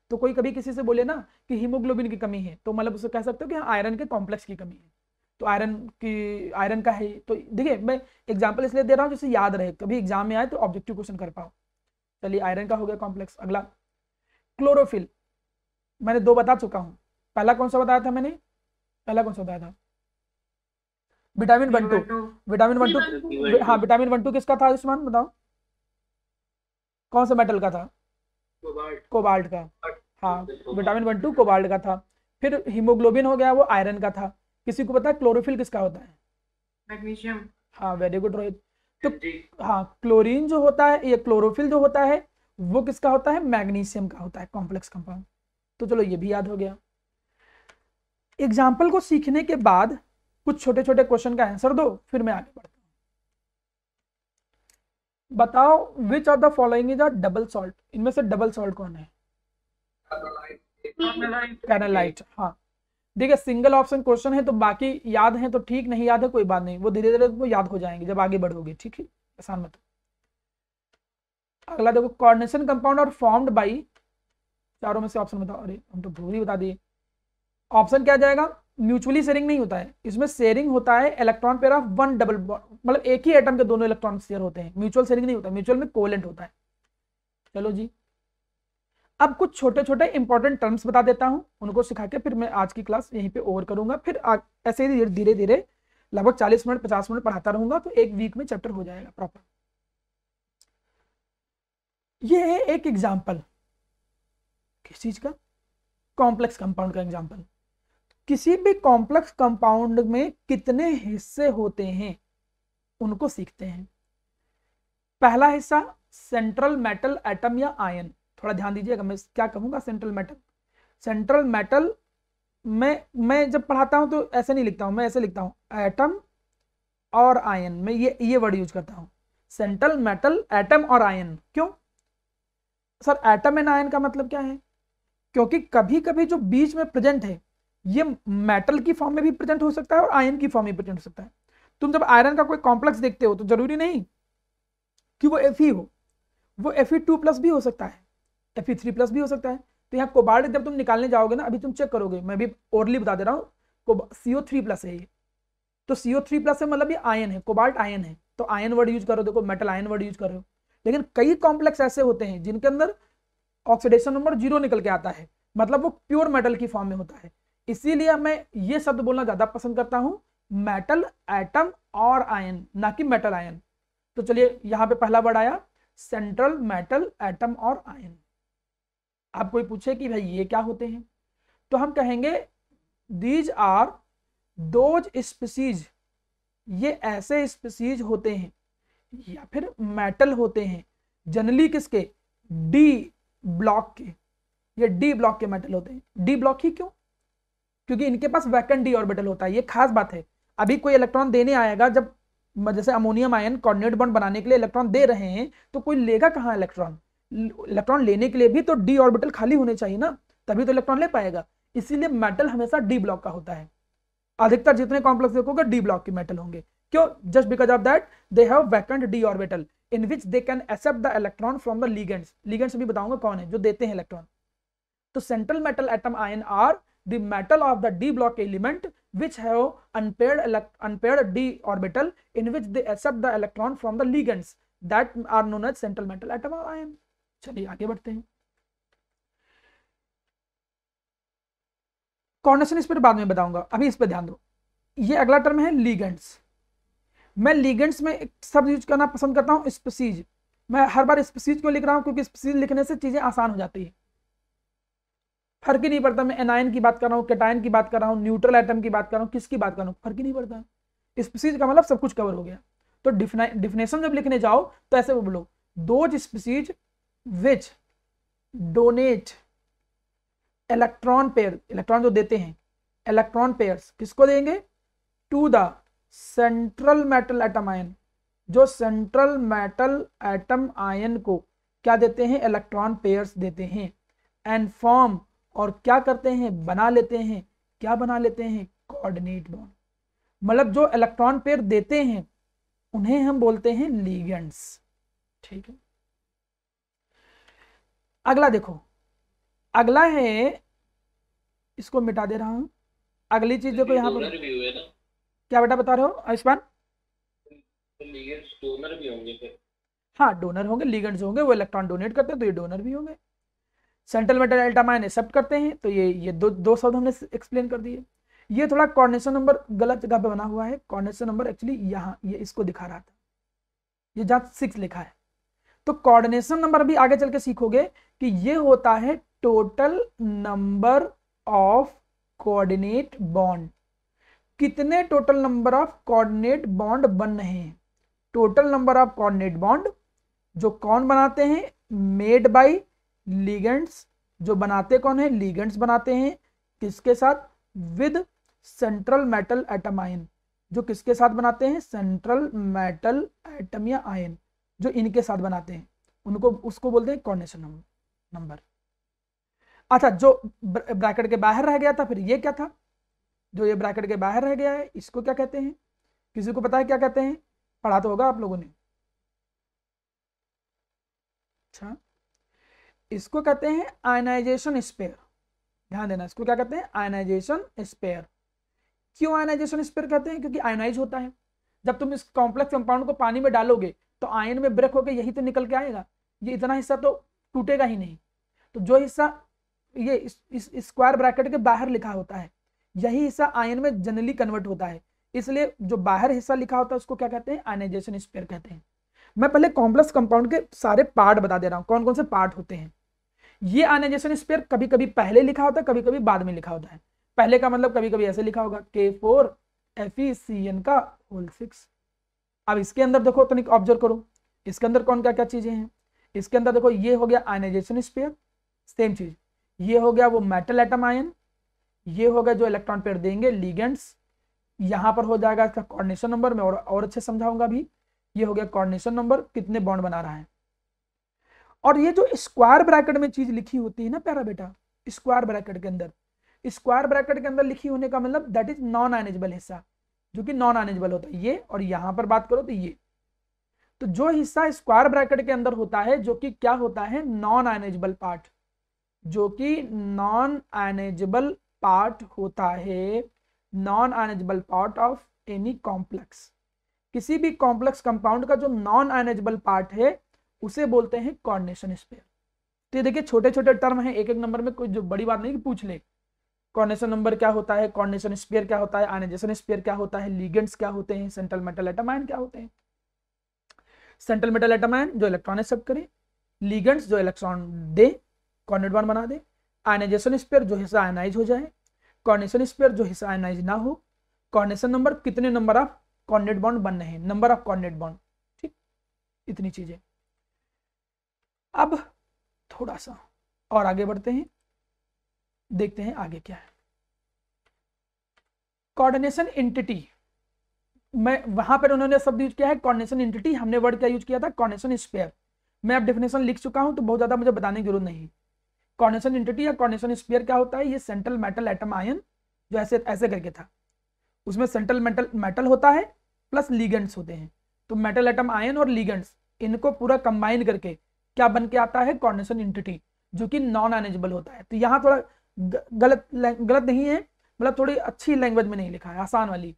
तो कोई कभी किसी से बोले ना कि हीमोग्लोबिन की कमी है तो मतलब उसे कह सकते हो कि हाँ आयरन के कॉम्प्लेक्स की कमी है तो आयरन की आयरन का है तो देखिए मैं एग्जाम्पल इसलिए दे रहा हूँ जिससे याद रहे कभी एग्जाम में आए तो ऑब्जेक्टिव क्वेश्चन कर पाओ चलिए आयरन का हो गया कॉम्प्लेक्स अगला क्लोरोफिल मैंने दो बता चुका हूँ पहला कौन सा बताया था मैंने पहला कौन सा बताया था vitamin one two vitamin one two हाँ विटामिन वन टू किसका था आयुष्मान बताओ कौन सा मेटल का था कोबाल्ट का हाँ विटामिन वन टू कोबाल्ट का था फिर हीमोग्लोबिन हो गया वो आयरन का था किसी को पता है क्लोरोफिल किसका होता है मैग्नीशियम हाँ वेरी गुड रोहित तो हाँ क्लोरीन जो होता है ये क्लोरोफिल जो होता है वो किसका होता है मैग्नीशियम का होता है कॉम्प्लेक्स कंपाउंड तो चलो ये भी याद हो गया एग्जाम्पल को सीखने के बाद कुछ छोटे छोटे क्वेश्चन का आंसर दो फिर मैं आगे बढ़ता बताओ which of the following is a double salt इनमें से डबल सॉल्ट कौन है कैनालाइट हाँ देखिए सिंगल ऑप्शन क्वेश्चन है तो बाकी याद है तो ठीक नहीं याद है कोई बात नहीं वो धीरे धीरे तुमको याद हो जाएंगे जब आगे बढ़ोगे ठीक है आसान मत अगला देखो कॉर्नेशन कंपाउंड और फॉर्म्ड बाई चारों में से ऑप्शन बताओ अरे हम तो भूल ही बता दिए ऑप्शन क्या जाएगा म्यूचुअली शेयरिंग नहीं होता है इसमें शेयरिंग होता है electron pair of one double मतलब एक ही एटम के दोनों इलेक्ट्रॉन शेयर होते हैं म्यूचुअल शेयरिंग नहीं होता म्यूचुअल में कोलेंट होता है चलो जी अब कुछ छोटे छोटे इंपॉर्टेंट टर्म्स बता देता हूँ उनको सिखा के फिर मैं आज की क्लास यहीं पे ओवर करूंगा फिर आ, ऐसे ही धीरे धीरे लगभग 40 मिनट 50 मिनट पढ़ाता रहूंगा तो एक वीक में चैप्टर हो जाएगा प्रॉपर ये है एक एग्जांपल किस चीज का कॉम्प्लेक्स कंपाउंड का एग्जांपल किसी भी कॉम्प्लेक्स कंपाउंड में कितने हिस्से होते हैं उनको सीखते हैं पहला हिस्सा सेंट्रल मेटल एटम या आयन थोड़ा ध्यान दीजिए मैं क्या कहूंगा सेंट्रल मेटल सेंट्रल मेटल मैं मैं जब पढ़ाता हूं तो ऐसे नहीं लिखता हूं मैं ऐसे लिखता हूँ एटम और आयन मैं ये ये वर्ड यूज करता हूँ सेंट्रल मेटल एटम और आयन क्यों सर एटम एंड आयन का मतलब क्या है क्योंकि कभी कभी जो बीच में प्रेजेंट है ये मेटल की फॉर्म में भी प्रेजेंट हो सकता है और आयन की फॉर्म में प्रेजेंट हो सकता है तुम जब आयरन का कोई कॉम्प्लेक्स देखते हो तो जरूरी नहीं कि वो एफ हो वो एफ टू प्लस भी हो सकता है एफ थ्री प्लस भी हो सकता है तो यहाँ कोबाल्ट जब तुम निकालने जाओगे ना अभी तुम चेक करोगे मैं भी ओरली बता दे रहा हूँ सीओ थ्री प्लस है ये तो सीओ थ्री प्लस है मतलब ये आयन है कोबाल्ट आयन है तो आयन वर्ड यूज करो देखो मेटल आयन वर्ड यूज करो लेकिन कई कॉम्प्लेक्स ऐसे होते हैं जिनके अंदर ऑक्सीडेशन नंबर जीरो निकल के आता है मतलब वो प्योर मेटल की फॉर्म में होता है इसीलिए मैं ये शब्द बोलना ज़्यादा पसंद करता हूं मेटल एटम और आयन ना कि मेटल आयन तो चलिए यहां पे पहला वर्ड आया सेंट्रल मेटल एटम और आयन आप कोई पूछे कि भाई ये क्या होते हैं तो हम कहेंगे दीज आर दोज स्पीसीज ये ऐसे स्पीसीज होते हैं या फिर मेटल होते हैं जनरली किसके डी ब्लॉक के ये डी ब्लॉक के मेटल होते हैं डी ब्लॉक ही क्यों क्योंकि इनके पास वैकेंट डी ऑर्बिटल होता है ये खास बात है अभी कोई इलेक्ट्रॉन देने आएगा जब जैसे अमोनियम आयन कॉर्डिनेट बॉन्ड बनाने के लिए इलेक्ट्रॉन दे रहे हैं तो कोई लेगा कहाँ इलेक्ट्रॉन इलेक्ट्रॉन लेने के लिए भी तो डी ऑर्बिटल खाली होने चाहिए ना तभी तो इलेक्ट्रॉन ले पाएगा इसीलिए मेटल हमेशा डी ब्लॉक का होता है अधिकतर जितने कॉम्प्लेक्स देखोगे डी ब्लॉक के मेटल होंगे क्यों just because of that they have vacant D orbital in which they can accept the electron from the ligands ligands भी बताऊंगा कौन है जो देते हैं इलेक्ट्रॉन तो central metal atom ion are the metal of the d block element which have unpaired unpaired d orbital in which they accept the electron from the ligands that are known as central metal atom or ion चलिए आगे बढ़ते हैं कॉन्डेशन इस पर बाद में बताऊंगा अभी इस पर ध्यान दो ये अगला टर्म है लीगेंट्स मैं लीगेंट्स में एक शब्द यूज करना पसंद करता हूँ स्पीसीज मैं हर बार स्पीसीज को लिख रहा हूँ क्योंकि स्पीसीज लिखने से चीज़ें आसान हो जाती है फर्क ही नहीं पड़ता मैं एनायन की बात कर रहा हूँ कैटाइन की बात कर रहा हूँ न्यूट्रल आइटम की बात कर रहा हूँ किसकी बात कर रहा हूँ फर्क ही नहीं पड़ता स्पीसीज का मतलब सब कुछ कवर हो गया तो डिफिनेशन जब लिखने जाओ तो ऐसे वो बोलो those species which donate electron pair electron जो देते हैं इलेक्ट्रॉन पेयर्स किसको देंगे to the central metal atom ion जो सेंट्रल मेटल एटम आयन को क्या देते हैं इलेक्ट्रॉन पेयर्स देते हैं एंड फॉर्म और क्या करते हैं बना लेते हैं क्या बना लेते हैं कोऑर्डिनेट बॉन्ड मतलब जो इलेक्ट्रॉन पेयर देते हैं उन्हें हम बोलते हैं लीगेंड्स ठीक है अगला देखो अगला है इसको मिटा दे रहा हूं अगली चीज देखो यहाँ पर क्या बेटा बता रहे हो आयुष्मान डोनर तो भी होंगे हाँ डोनर होंगे लीगेंड्स होंगे वो इलेक्ट्रॉन डोनेट करते हैं तो ये डोनर भी होंगे सेंट्रल मेटर डेल्टा माइन एक्सेप्ट करते हैं तो ये ये दो दो शब्द हमने एक्सप्लेन कर दिए ये थोड़ा कॉर्डिनेशन नंबर गलत जगह पे बना हुआ है कॉर्डिनेशन नंबर एक्चुअली यहाँ ये इसको दिखा रहा था ये जहाँ सिक्स लिखा है तो कॉर्डिनेशन नंबर भी आगे चल के सीखोगे कि ये होता है total number of coordinate bond कितने total number of coordinate bond बन रहे हैं total number of coordinate bond जो कौन बनाते हैं मेड बाई लीगेंट्स जो बनाते कौन है लीगेंट्स बनाते हैं किसके साथ with central metal atom ion जो किसके साथ बनाते हैं सेंट्रल मेटल एटम या आयन जो इनके साथ बनाते हैं उनको उसको बोलते हैं कॉर्नेशन नंबर अच्छा जो ब्रैकेट के बाहर रह गया था फिर ये क्या था जो ये ब्रैकेट के बाहर रह गया है इसको क्या कहते हैं किसी को पता है क्या कहते हैं पढ़ा तो होगा आप लोगों ने अच्छा इसको कहते हैं आयनाइजेशन स्पेयर ध्यान देना इसको क्या कहते हैं आयनाइजेशन स्पेयर क्यों आयनाइजेशन स्पेयर कहते हैं क्योंकि आयनाइज होता है जब तुम इस कॉम्प्लेक्स कंपाउंड को पानी में डालोगे तो आयन में ब्रेक होकर यही तो निकल के आएगा ये इतना हिस्सा तो टूटेगा ही नहीं तो जो हिस्सा ये स्क्वायर ब्रैकेट के बाहर लिखा होता है यही हिस्सा आयन में जनरली कन्वर्ट होता है इसलिए जो बाहर हिस्सा लिखा होता है उसको क्या कहते हैं आयनाइजेशन स्पेयर कहते हैं मैं पहले कॉम्प्लेक्स कंपाउंड के सारे पार्ट बता दे रहा हूँ कौन कौन से पार्ट होते हैं ये आयनाइजेशन स्पेयर कभी कभी पहले लिखा होता है कभी कभी बाद में लिखा होता है पहले का मतलब कभी कभी ऐसे लिखा होगा K four F E C N का होल सिक्स अब इसके अंदर देखो तनिक तो ऑब्जर्व करो इसके अंदर कौन क्या क्या चीजें हैं इसके अंदर देखो ये हो गया आयनाइजेशन स्पेयर सेम चीज ये हो गया वो मेटल एटम आयन ये हो गया जो इलेक्ट्रॉन पेयर देंगे लीगेंट्स यहाँ पर हो जाएगा इसका कॉर्डिनेशन नंबर मैं और और अच्छे समझाऊंगा भी ये हो गया कॉर्डिनेशन नंबर कितने बॉन्ड बना रहा है और ये जो स्क्वायर ब्रैकेट में चीज लिखी होती है ना प्यारा बेटा स्क्वायर ब्रैकेट के अंदर स्क्वायर ब्रैकेट के अंदर लिखी होने का मतलब दैट इज नॉन आइनेजेबल हिस्सा जो कि नॉन आइनेजेबल होता है ये और यहां पर बात करो तो ये तो जो हिस्सा स्क्वायर ब्रैकेट के अंदर होता है जो कि क्या होता है नॉन एनेजबल पार्ट जो कि नॉन एनेजबल पार्ट होता है non ionizable part of any complex किसी भी कॉम्प्लेक्स कंपाउंड का जो नॉन एनेजबल पार्ट है उसे बोलते हैं कॉर्डिनेशन स्पेयर तो ये देखिए छोटे छोटे टर्म है एक एक नंबर में कोई जो बड़ी बात नहीं कि पूछ ले कॉर्डिनेशन नंबर क्या होता है कॉर्डिनेशन स्पेयर क्या होता है आनेजेशन स्पेयर क्या होता है लीगेंट्स क्या होते हैं सेंट्रल मेटल एटम क्या होते हैं सेंट्रल मेटल एटम जो इलेक्ट्रॉन एक्सेप्ट करे लीगेंट्स जो इलेक्ट्रॉन दे कॉर्नेट वन बना दे आयनाइजेशन स्पेयर जो हिस्सा आयनाइज हो जाए कॉर्डिनेशन स्पेयर जो हिस्सा आयनाइज ना हो कॉर्डिनेशन नंबर कितने नंबर ऑफ कॉर्नेट बॉन्ड बन रहे हैं नंबर ऑफ कॉर्नेट बॉन्ड ठीक इतनी चीजें अब थोड़ा सा और आगे बढ़ते हैं देखते हैं आगे क्या है कोऑर्डिनेशन एंटिटी मैं वहां पर उन्होंने शब्द यूज किया है कोऑर्डिनेशन एंटिटी हमने वर्ड क्या यूज किया था कोऑर्डिनेशन स्पेयर मैं अब डेफिनेशन लिख चुका हूं तो बहुत ज्यादा मुझे बताने की जरूरत नहीं कोऑर्डिनेशन एंटिटी या कोऑर्डिनेशन स्पेयर क्या होता है ये सेंट्रल मेटल एटम आयन जो ऐसे ऐसे करके था उसमें सेंट्रल मेटल मेटल होता है प्लस लीगेंट्स होते हैं तो मेटल एटम आयन और लीगेंट्स इनको पूरा कंबाइन करके क्या बन के आता है कॉर्डिनेशन इंटिटी जो कि नॉन एनेजेबल होता है तो यहाँ थोड़ा गलत गलत नहीं है मतलब थोड़ी अच्छी लैंग्वेज में नहीं लिखा है आसान वाली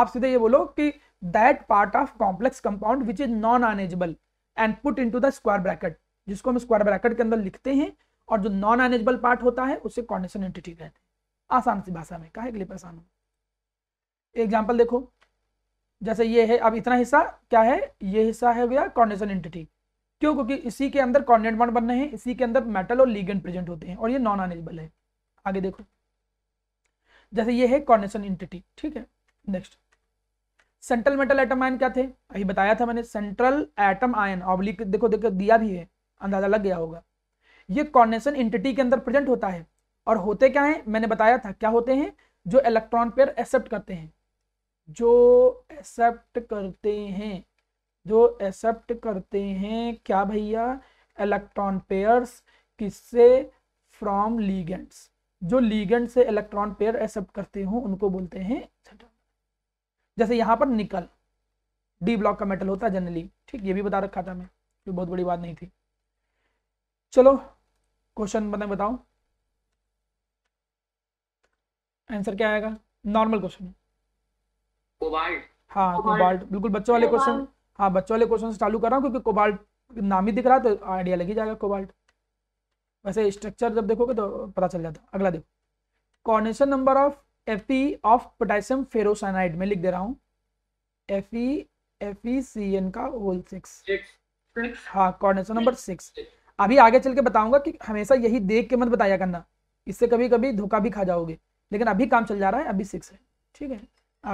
आप सीधे ये बोलो कि that part of complex compound which is non ionizable and put in the square bracket जिसको हम स्क्वायर ब्रैकेट के अंदर लिखते हैं और जो नॉन एनेजेबल पार्ट होता है उसे कॉन्डिशन इंटिटी कहते हैं आसान सी भाषा में कहा के आसान हो एग्जाम्पल देखो जैसे ये है अब इतना हिस्सा क्या है ये हिस्सा है गया कॉन्डिशन इंटिटी क्यों क्योंकि इसी के अंदर कॉन्डेंट बॉन्ड बन रहे हैं इसी के अंदर मेटल और लीगेंट प्रेजेंट होते हैं और ये नॉन अनेबल है आगे देखो जैसे ये है कॉर्नेशन इंटिटी ठीक है next central metal atom ion क्या थे अभी बताया था मैंने सेंट्रल एटम आयन ऑब्लिक देखो देखो दिया भी है अंदाजा लग गया होगा ये कॉर्नेशन इंटिटी के अंदर प्रेजेंट होता है और होते क्या है मैंने बताया था क्या होते हैं जो इलेक्ट्रॉन पेयर एक्सेप्ट करते हैं जो एक्सेप्ट करते हैं जो एक्सेप्ट करते हैं क्या भैया इलेक्ट्रॉन पेयर्स किससे फ्रॉम लीगेंट्स जो लीगेंट से इलेक्ट्रॉन पेयर एक्सेप्ट करते हो उनको बोलते हैं जैसे यहाँ पर निकल डी ब्लॉक का मेटल होता है जनरली ठीक ये भी बता रखा था मैं ये बहुत बड़ी बात नहीं थी चलो क्वेश्चन बता बताओ आंसर क्या आएगा नॉर्मल क्वेश्चन कोबाल्ट हाँ कोबाल्ट बिल्कुल बच्चों वाले क्वेश्चन हाँ बच्चों वाले क्वेश्चन से चालू कर रहा हूँ क्योंकि कोबाल्ट नाम ही दिख रहा है तो आइडिया लगी जाएगा कोबाल्ट वैसे स्ट्रक्चर जब देखोगे तो पता चल जाता अगला देखो coordination number of F of potassium ferrocyanide में लिख दे रहा हूँ एफ ई का होल सिक्स हाँ कॉर्नेशन नंबर सिक्स अभी आगे चल के बताऊंगा कि हमेशा यही देख के मत बताया करना इससे कभी कभी धोखा भी खा जाओगे लेकिन अभी काम चल जा रहा है अभी सिक्स है ठीक है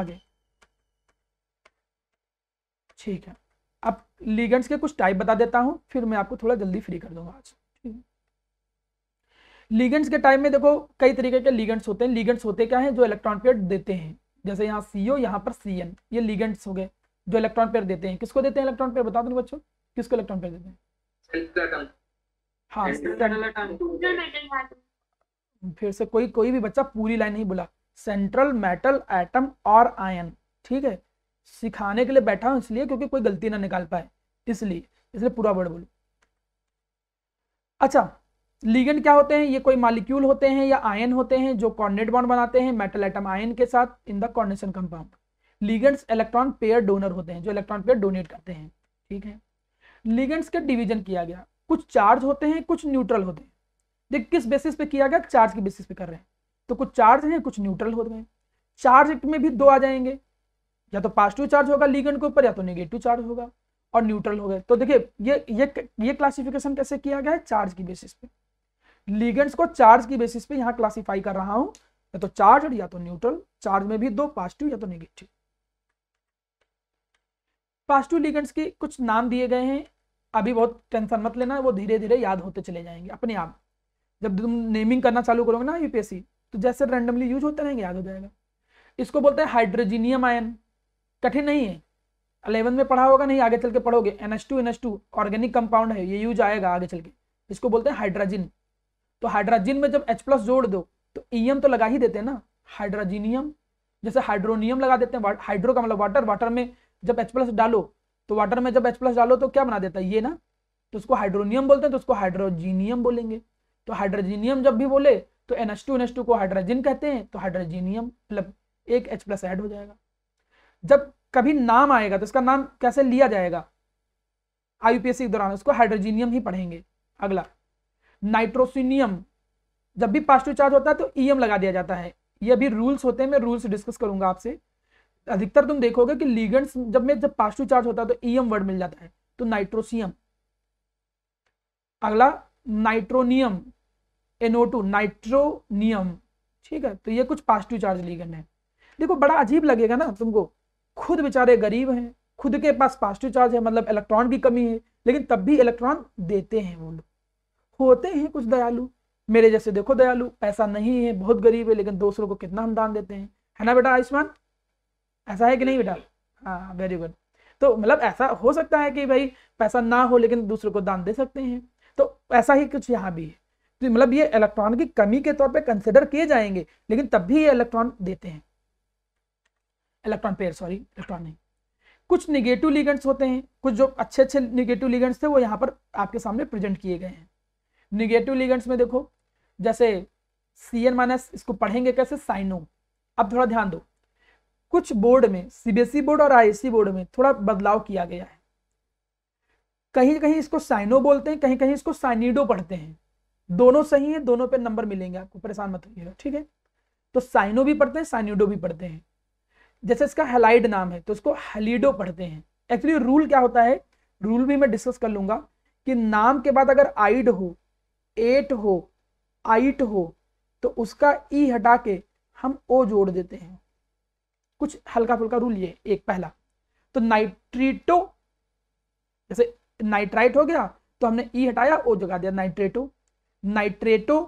आगे ठीक है अब लीगेंट्स के कुछ टाइप बता देता हूँ फिर मैं आपको थोड़ा जल्दी फ्री कर दूंगा आज लीगेंट्स के टाइप में देखो कई तरीके के लीगेंट्स होते हैं लीगेंट्स होते क्या है जो इलेक्ट्रॉन पेयर देते हैं जैसे यहाँ सी ओ यहाँ पर सी एन ये लीगेंट्स हो गए जो इलेक्ट्रॉन पेयर देते हैं किसको देते हैं इलेक्ट्रॉन पेयर बता दो बच्चों किसको इलेक्ट्रॉन पेयर देते हैं हाँ, फिर से कोई कोई भी बच्चा पूरी लाइन नहीं बोला सेंट्रल मेटल एटम और आयन ठीक है सिखाने के लिए बैठा हूं इसलिए क्योंकि कोई गलती ना निकाल पाए इसलिए इसलिए पूरा वर्ड बोलो अच्छा लीगेंड क्या होते हैं ये कोई मालिक्यूल होते हैं या आयन होते हैं जो कॉर्नेट बॉन्ड बनाते हैं मेटल एटम आयन के साथ in the coordination compound ligands electron pair donor होते हैं जो इलेक्ट्रॉन पेयर डोनेट करते हैं ठीक है लीगेंड्स का डिवीजन किया गया कुछ चार्ज होते हैं कुछ न्यूट्रल होते हैं देख किस बेसिस पे किया गया चार्ज के बेसिस पे कर रहे हैं तो कुछ चार्ज हैं कुछ न्यूट्रल हो गए चार्ज में भी दो आ जाएंगे या तो पॉजिटिव चार्ज होगा लीगेंड के ऊपर या तो निगेटिव चार्ज होगा और न्यूट्रल हो गए तो देखिए ये ये ये क्लासिफिकेशन कैसे किया गया है चार्ज की बेसिस पे लीगेंड्स को चार्ज की बेसिस पे यहाँ क्लासिफाई कर रहा हूं या तो चार्ज या तो न्यूट्रल चार्ज में भी दो पॉजिटिव या तो निगेटिव पॉजिटिव लिगेंड्स के कुछ नाम दिए गए हैं अभी बहुत टेंशन मत लेना वो धीरे धीरे याद होते चले जाएंगे अपने आप जब तुम नेमिंग करना चालू करोगे ना यूपीएससी तो जैसे रैंडमली यूज होते रहेंगे याद हो जाएगा इसको बोलते हैं हाइड्रोजीनियम आयन कठिन नहीं है अलेवन में पढ़ा होगा नहीं आगे चल के पढ़ोगे N H two N H two organic compound है ये यूज आएगा आगे चल के इसको बोलते हैं हाइड्राजिन तो हाइड्राजिन में जब एच प्लस जोड़ दो तो ईएम e तो लगा ही देते हैं ना हाइड्राजीनियम जैसे हाइड्रोनियम लगा देते हैं हाइड्रो का मतलब वाटर वाटर में जब एच प्लस डालो तो वाटर में जब एच प्लस डालो तो क्या बना देता है ये ना तो उसको हाइड्रोनियम बोलते हैं तो उसको हाइड्रोजीनियम बोलेंगे तो हाइड्रोजीनियम जब भी बोले तो N H two N H two को हाइड्रोजिन कहते हैं तो हाइड्रोजीनियम मतलब एक एच प्लस ऐड हो जाएगा जब कभी नाम आएगा तो इसका नाम कैसे लिया जाएगा आईयूपीएससी के दौरान उसको हाइड्रोजीनियम ही पढ़ेंगे अगला नाइट्रोसिनियम जब भी पॉजिटिव चार्ज होता है तो ईएम e लगा दिया जाता है ये भी रूल्स होते हैं मैं रूल्स डिस्कस करूंगा आपसे अधिकतर तुम देखोगे कि लीगेंट्स जब में जब पॉजिटिव चार्ज होता है तो ईएम e वर्ड मिल जाता है तो नाइट्रोसियम अगला नाइट्रोनियम एनओ नाइट्रोनियम ठीक है तो ये कुछ पॉजिटिव चार्ज लीगन है देखो बड़ा अजीब लगेगा ना तुमको खुद बेचारे गरीब हैं खुद के पास पॉजिटिव चार्ज है मतलब इलेक्ट्रॉन की कमी है लेकिन तब भी इलेक्ट्रॉन देते हैं वो लोग होते हैं कुछ दयालु मेरे जैसे देखो दयालु पैसा नहीं है बहुत गरीब है लेकिन दूसरों को कितना हम दान देते हैं है ना बेटा आयुष्मान ऐसा है कि नहीं बेटा हाँ वेरी गुड तो मतलब ऐसा हो सकता है कि भाई पैसा ना हो लेकिन दूसरों को दान दे सकते हैं तो ऐसा ही कुछ यहाँ भी है तो मतलब ये इलेक्ट्रॉन की कमी के तौर पे कंसिडर किए जाएंगे लेकिन तब भी ये इलेक्ट्रॉन देते हैं इलेक्ट्रॉन पेयर सॉरी इलेक्ट्रॉन नहीं कुछ निगेटिव लिगेंट्स होते हैं कुछ जो अच्छे अच्छे निगेटिव लिगेंट्स थे वो यहाँ पर आपके सामने प्रेजेंट किए गए हैं निगेटिव लिगेंट्स में देखो जैसे सी एन माइनस इसको पढ़ेंगे कैसे साइनो अब थोड़ा ध्यान दो कुछ बोर्ड में सीबीएसई बोर्ड e और सी बोर्ड में थोड़ा बदलाव किया गया है कहीं कहीं इसको साइनो बोलते हैं कहीं कहीं इसको साइनिडो पढ़ते हैं दोनों सही है दोनों पे नंबर मिलेंगे आपको परेशान मत होइएगा ठीक है तो साइनो भी पढ़ते हैं साइनिडो भी पढ़ते हैं जैसे इसका हेलाइड नाम है तो इसको हेलीडो पढ़ते हैं एक्चुअली रूल क्या होता है रूल भी मैं डिस्कस कर लूंगा कि नाम के बाद अगर आइड हो एट हो आइट हो तो उसका ई e हटा के हम ओ जोड़ देते हैं कुछ हल्का फुल्का रूल ये एक पहला तो नाइट्रीटो जैसे नाइट्राइट हो गया तो हमने ई e हटाया ओ जगा दिया नाइट्रेटो नाइट्रेटो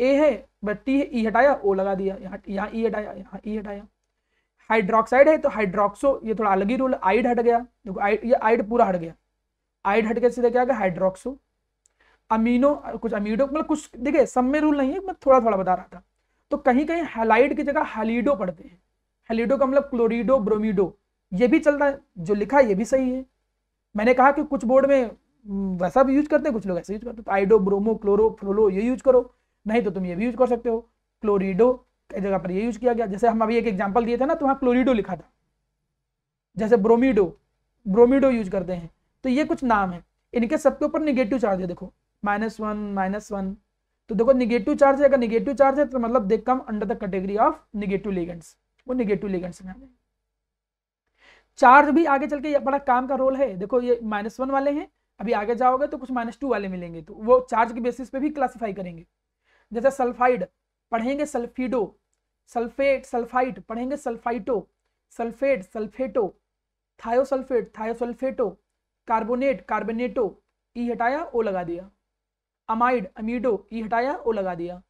ए है बट टी है ई e हटाया ओ लगा दिया यहाँ यहाँ ई हटाया यहाँ ई हटाया हाइड्रोक्साइड है तो हाइड्रोक्सो ये थोड़ा अलग ही रूल आइड हट गया देखो आइड ये आइड पूरा हट गया आइड हट गया सीधा क्या गया हाइड्रोक्सो अमीनो कुछ अमीडो मतलब कुछ देखिए सब में रूल नहीं है मैं थोड़ा थोड़ा बता रहा था तो कहीं कहीं हेलाइड की जगह हेलिडो पढ़ते हैं हेलिडो का मतलब क्लोरिडो ब्रोमिडो ये भी चलता है जो लिखा है ये भी सही है मैंने कहा कि कुछ बोर्ड में हम्म, वैसा भी यूज करते हैं कुछ लोग ऐसे यूज करते हैं तो आइडो ब्रोमो क्लोरो फ्लोरो ये यूज करो नहीं तो तुम ये भी यूज कर सकते हो क्लोरिडो कई जगह पर ये यूज किया गया जैसे हम अभी एक एग्जाम्पल दिए थे ना तो वहाँ क्लोरिडो लिखा था जैसे ब्रोमिडो ब्रोमिडो यूज करते हैं तो ये कुछ नाम है इनके सबके ऊपर निगेटिव चार्ज है देखो माइनस वन माइनस वन तो देखो निगेटिव चार्ज है अगर निगेटिव चार्ज है तो मतलब they come under the category of negative ligands वो निगेटिव लिगेंड्स में आ जाएंगे चार्ज भी आगे चल के ये बड़ा काम का रोल है देखो ये माइनस वन वाले हैं अभी आगे जाओगे तो कुछ माइनस टू वाले मिलेंगे तो वो चार्ज के बेसिस पे भी क्लासिफाई करेंगे जैसे सल्फाइड पढ़ेंगे सल्फीडो सल्फेट सल्फाइट पढ़ेंगे sulphito sulphate sulphato thiosulphate thiosulphato carbonate carbonato E हटाया ओ लगा दिया अमाइड अमीडो ई हटाया ओ लगा दिया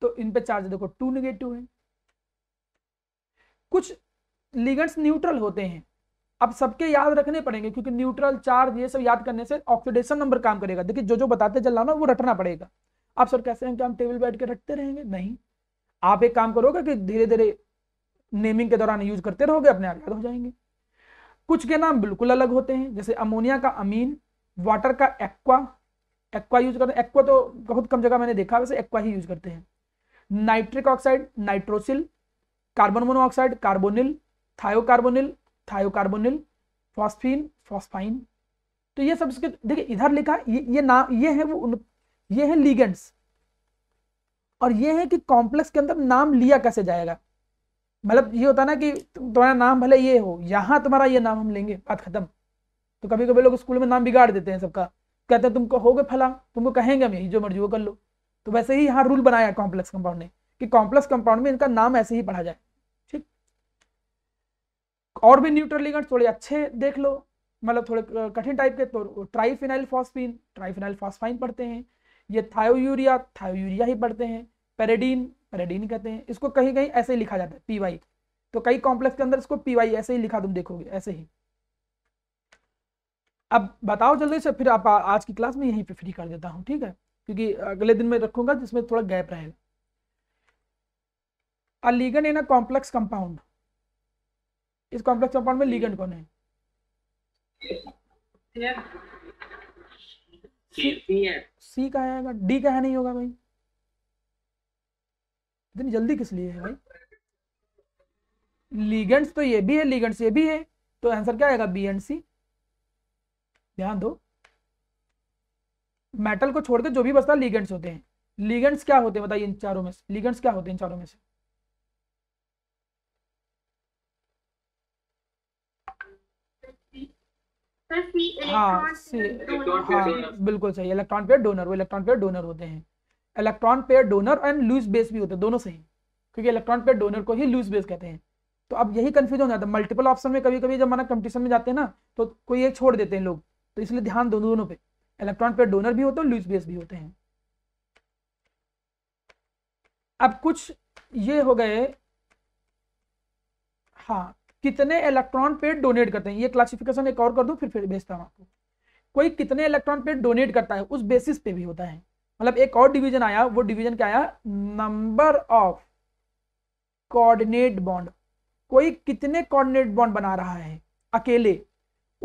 तो इन पे चार्ज देखो टू निगेटिव है कुछ लिगेंट्स न्यूट्रल होते हैं अब सबके याद रखने पड़ेंगे क्योंकि न्यूट्रल चार्ज ये सब याद करने से ऑक्सीडेशन नंबर काम करेगा देखिए जो जो बताते चल रहा ना वो रटना पड़ेगा आप सर कैसे हैं कि हम टेबल बैठ के रटते रहेंगे नहीं आप एक काम करोगे कि धीरे धीरे नेमिंग के दौरान यूज करते रहोगे अपने आप याद हो जाएंगे कुछ के नाम बिल्कुल अलग होते हैं जैसे अमोनिया का अमीन वाटर का एक्वा एक्वा यूज करते हैं एक्वा तो बहुत कम जगह मैंने देखा वैसे एक्वा ही यूज करते हैं nitric oxide nitrosyl carbon monoxide carbonyl thiocarbonyl thiocarbonyl phosphine phosphine तो ये सब इसके देखिए इधर लिखा ये ये ना ये है वो ये है लीगेंट्स और ये है कि कॉम्प्लेक्स के अंदर नाम लिया कैसे जाएगा मतलब ये होता ना कि तुम्हारा नाम भले ये हो यहाँ तुम्हारा ये नाम हम लेंगे बात खत्म तो कभी कभी लोग स्कूल में नाम बिगाड़ देते हैं सबका कहते हैं तुमको हो गए फला तुमको कहेंगे हम यही जो मर्जी वो कर लो तो वैसे ही यहाँ रूल बनाया कॉम्प्लेक्स कंपाउंड ने कि कॉम्प्लेक्स कंपाउंड में इनका नाम ऐसे ही पढ़ा जाए ठीक और भी न्यूट्रल लिगेंट थोड़े अच्छे देख लो मतलब थोड़े कठिन टाइप के तो triphenyl phosphine triphenyl phosphine पढ़ते हैं ये थायोयूरिया थायोयूरिया ही पढ़ते हैं पेरेडीन पेरेडीन कहते हैं इसको कहीं कहीं ऐसे ही लिखा जाता है पीवाई तो कई कॉम्प्लेक्स के अंदर इसको पीवाई ऐसे ही लिखा तुम देखोगे ऐसे ही अब बताओ जल्दी से फिर आप आज की क्लास में यहीं पे फ्री कर देता हूँ ठीक है क्योंकि अगले दिन में रखूंगा जिसमें थोड़ा गैप रहेगा ligand in a complex compound इस कॉम्प्लेक्स कंपाउंड में लीगन कौन है yeah. सी का आएगा डी का है नहीं होगा भाई इतनी जल्दी किस लिए है भाई लीगेंट्स तो ये भी है लीगेंट्स ये भी है तो आंसर क्या आएगा बी एंड सी ध्यान दो मेटल को छोड़कर जो भी बचता है लीगेंट्स होते हैं लीगेंट्स क्या होते हैं बताइए इन चारों में से लीगेंट्स क्या होते हैं इन चारों में से तो हाँ, बिल्कुल सही इलेक्ट्रॉन पेयर डोनर वो इलेक्ट्रॉन पेयर डोनर होते हैं electron pair donor and Lewis base भी होते हैं दोनों सही क्योंकि इलेक्ट्रॉन पेयर डोनर को ही लूज बेस कहते हैं तो अब यही कंफ्यूजन हो जाता है मल्टीपल ऑप्शन में कभी कभी जब माना कंपटीशन में जाते हैं ना तो कोई एक छोड़ देते हैं लोग तो इसलिए ध्यान दो दोनों पे इलेक्ट्रॉन पेयर डोनर भी होते हैं लूज बेस भी होते हैं अब कुछ ये हो गए हाँ कितने इलेक्ट्रॉन पेड डोनेट करते हैं ये क्लासिफिकेशन एक और कर दो फिर फिर भेजता हूँ आपको कोई कितने इलेक्ट्रॉन पेड डोनेट करता है उस बेसिस पे भी होता है मतलब एक और डिवीजन आया वो डिवीजन क्या आया नंबर ऑफ कोऑर्डिनेट बॉन्ड कोई कितने कोऑर्डिनेट बॉन्ड बना रहा है अकेले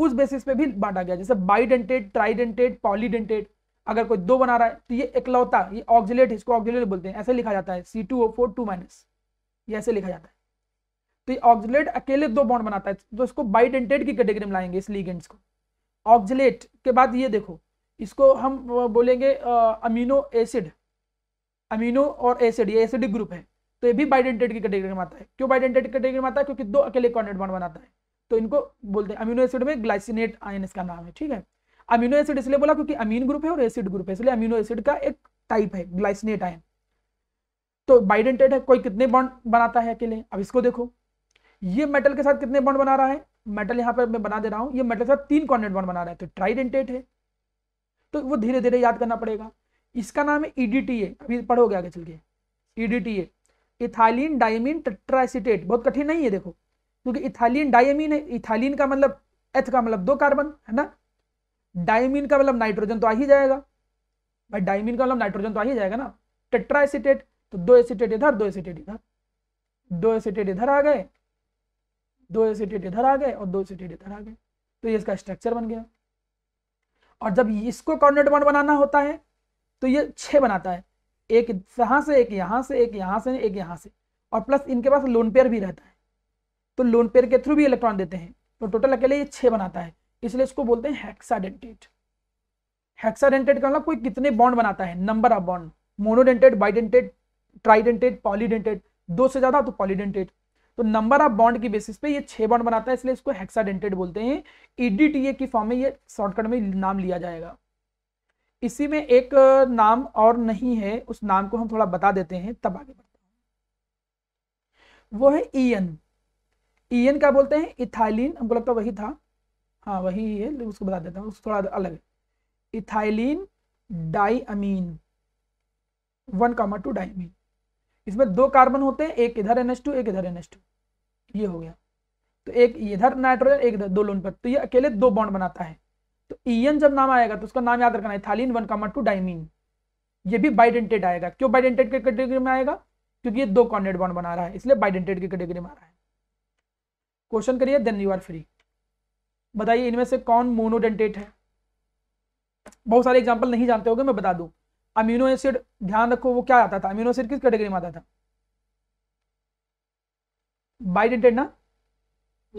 उस बेसिस पे भी बांटा गया जैसे बाइडेंटेड ट्राइडेंटेड पॉलीडेंटेड अगर कोई दो बना रहा है तो ये इकलौता ये ऑक्जिलेट इसको ऑक्जिलेट बोलते हैं ऐसे लिखा जाता है C two O four two minus ये ऐसे लिखा जाता है तो ऑक्जिलेट अकेले दो बॉन्ड बनाता है तो इसको बाइडेंटेड की कैटेगरी में लाएंगे इस लीगेंट्स को ऑक्जिलेट के बाद ये देखो इसको हम बोलेंगे आ, अमीनो एसिड अमीनो और एसिड ये एसिडिक ग्रुप है तो ये भी बाइडेंटेड की कैटेगरी में आता है क्यों बाइडेंटेड कैटेगरी में आता है क्योंकि दो अकेले कॉन्डेंट बॉन्ड बनाता है तो इनको बोलते हैं अमीनो एसिड में ग्लाइसिनेट आयन इसका नाम है ठीक है अमीनो एसिड इसलिए बोला क्योंकि अमीन ग्रुप है और एसिड ग्रुप है इसलिए अमीनो एसिड का एक टाइप है ग्लाइसिनेट आयन तो बाइडेंटेड है कोई कितने बॉन्ड बनाता है अकेले अब इसको देखो ये मेटल के साथ कितने बॉन्ड बना रहा है मेटल यहाँ पर मैं बना दे रहा हूँ ये मेटल के साथ तीन कॉन्डेंट बॉन्ड बना रहा है तो ट्राइडेंटेट है तो वो धीरे धीरे याद करना पड़ेगा इसका नाम है ईडीटीए e अभी पढ़ोगे आगे चल के ईडीटीए इथालीन डायमीन टेट्रासिटेट बहुत कठिन नहीं है देखो क्योंकि इथालीन डायमीन है इथालीन का मतलब एथ का मतलब दो कार्बन है ना डायमीन का मतलब नाइट्रोजन तो आ ही जाएगा भाई डायमीन का मतलब नाइट्रोजन तो आ ही जाएगा ना टेट्रा तो दो एसिटेट इधर दो एसिटेट इधर दो एसिटेट इधर आ गए दो एसिटेट इधर आ गए और दो एसिटेट इधर आ गए तो ये इसका स्ट्रक्चर बन गया और जब इसको कॉर्डिनेट बॉन्ड बनाना होता है तो ये छः बनाता है एक यहां से एक यहां से एक यहां से एक यहां से और प्लस इनके पास लोन पेयर भी रहता है तो लोन पेयर के थ्रू भी इलेक्ट्रॉन देते हैं तो टोटल अकेले ये छः बनाता है इसलिए इसको बोलते हैं हेक्साडेंटेट हेक्साडेंटेट का मतलब कोई कितने बॉन्ड बनाता है number of bond monodentate bidentate tridentate polydentate दो से ज़्यादा तो पॉलीडेंटेड तो नंबर ऑफ बॉन्ड की बेसिस पे ये छह बॉन्ड बनाता है इसलिए इसको हेक्साडेंटेड बोलते हैं ईडीटीए e की फॉर्म में ये शॉर्टकट में नाम लिया जाएगा इसी में एक नाम और नहीं है उस नाम को हम थोड़ा बता देते हैं तब आगे बढ़ते हैं वो है ईएन ईएन क्या बोलते हैं इथाइलिन हमको लगता है वही था हाँ वही है उसको बता देता हूँ थोड़ा अलग ethylene ethylene amine one comma two diamine इसमें दो कार्बन होते हैं एक इधर एन एक इधर एन ये हो गया तो एक इधर नाइट्रोजन एक इधर दो लोन पर तो ये अकेले दो बॉन्ड बनाता है तो ईएन जब नाम आएगा तो उसका नाम याद रखना है ethylene one comma two diamine ये भी बाइडेंटेड आएगा क्यों बाइडेंटेड के कैटेगरी में आएगा क्योंकि ये दो कॉन्डेड बॉन्ड बना रहा है इसलिए बाइडेंटेड की कैटेगरी में आ रहा है क्वेश्चन करिए देन यू आर फ्री बताइए इनमें से कौन मोनोडेंटेट है बहुत सारे एग्जाम्पल नहीं जानते हो मैं बता दूं अमीनो एसिड ध्यान रखो वो क्या आता था अमीनो एसिड किस कैटेगरी में आता था बाइडेंटेड ना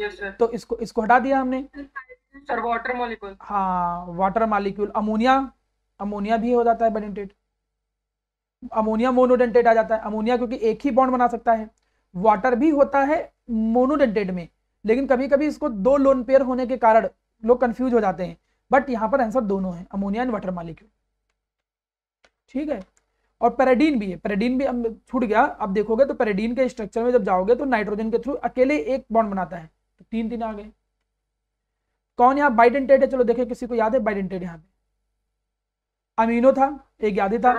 yes, तो इसको इसको हटा दिया हमने सर वाटर मॉलिक्यूल हाँ वाटर मॉलिक्यूल अमोनिया अमोनिया भी हो जाता है बाइडेंटेड अमोनिया मोनोडेंटेड आ जाता है अमोनिया क्योंकि एक ही बॉन्ड बना सकता है वाटर भी होता है मोनोडेंटेड में लेकिन कभी कभी इसको दो लोन पेयर होने के कारण लोग कंफ्यूज हो जाते हैं बट यहाँ पर आंसर दोनों है अमोनिया एंड वाटर मालिक्यूल ठीक है और पेराडीन भी है पेराडीन भी अब छूट गया अब देखोगे तो पेराडीन के स्ट्रक्चर में जब जाओगे तो नाइट्रोजन के थ्रू अकेले एक बॉन्ड बनाता है तो तीन तीन आ गए कौन यहाँ बाइडेंटेड है चलो देखे किसी को याद है बाइडेंटेड यहाँ पे अमीनो था एक याद ही था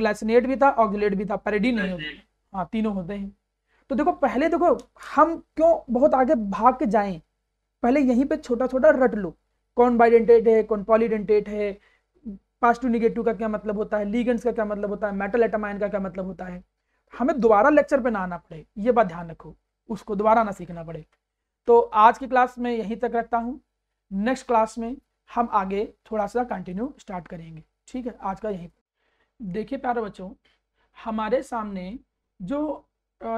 ग्लासनेट भी था ऑक्सीट भी था पेराडीन नहीं होता हाँ तीनों होते हैं तो देखो पहले देखो हम क्यों बहुत आगे भाग के जाएं पहले यहीं पे छोटा छोटा रट लो कौन बाइडेंटेट है कौन पॉलीडेंटेट है पास टू निगेटिव का क्या मतलब होता है लीगेंट्स का क्या मतलब होता है मेटल एटामाइन का क्या मतलब होता है हमें दोबारा लेक्चर पे ना आना पड़े ये बात ध्यान रखो उसको दोबारा ना सीखना पड़े तो आज की क्लास में यहीं तक रखता हूँ नेक्स्ट क्लास में हम आगे थोड़ा सा कंटिन्यू स्टार्ट करेंगे ठीक है आज का यहीं देखिए प्यारे बच्चों हमारे सामने जो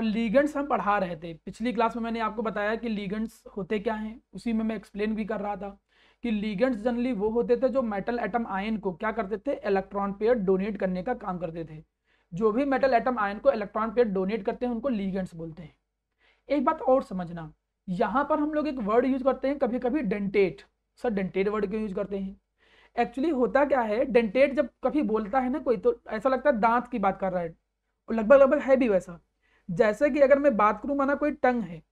लीगेंट्स हम पढ़ा रहे थे पिछली क्लास में मैंने आपको बताया कि लीगेंट्स होते क्या हैं उसी में मैं एक्सप्लेन भी कर रहा था कि लीगेंट्स जनरली वो होते थे जो मेटल एटम आयन को क्या करते थे इलेक्ट्रॉन पेयर डोनेट करने का काम करते थे जो भी मेटल एटम आयन को इलेक्ट्रॉन पेयर डोनेट करते हैं उनको लीगेंट्स बोलते हैं एक बात और समझना यहाँ पर हम लोग एक वर्ड यूज करते हैं कभी कभी डेंटेट सर डेंटेट वर्ड क्यों यूज करते हैं एक्चुअली होता क्या है डेंटेट जब कभी बोलता है ना कोई तो ऐसा लगता है दांत की बात कर रहा है और लगभग लगभग है भी वैसा जैसे कि अगर मैं बात करूँ माना कोई टंग है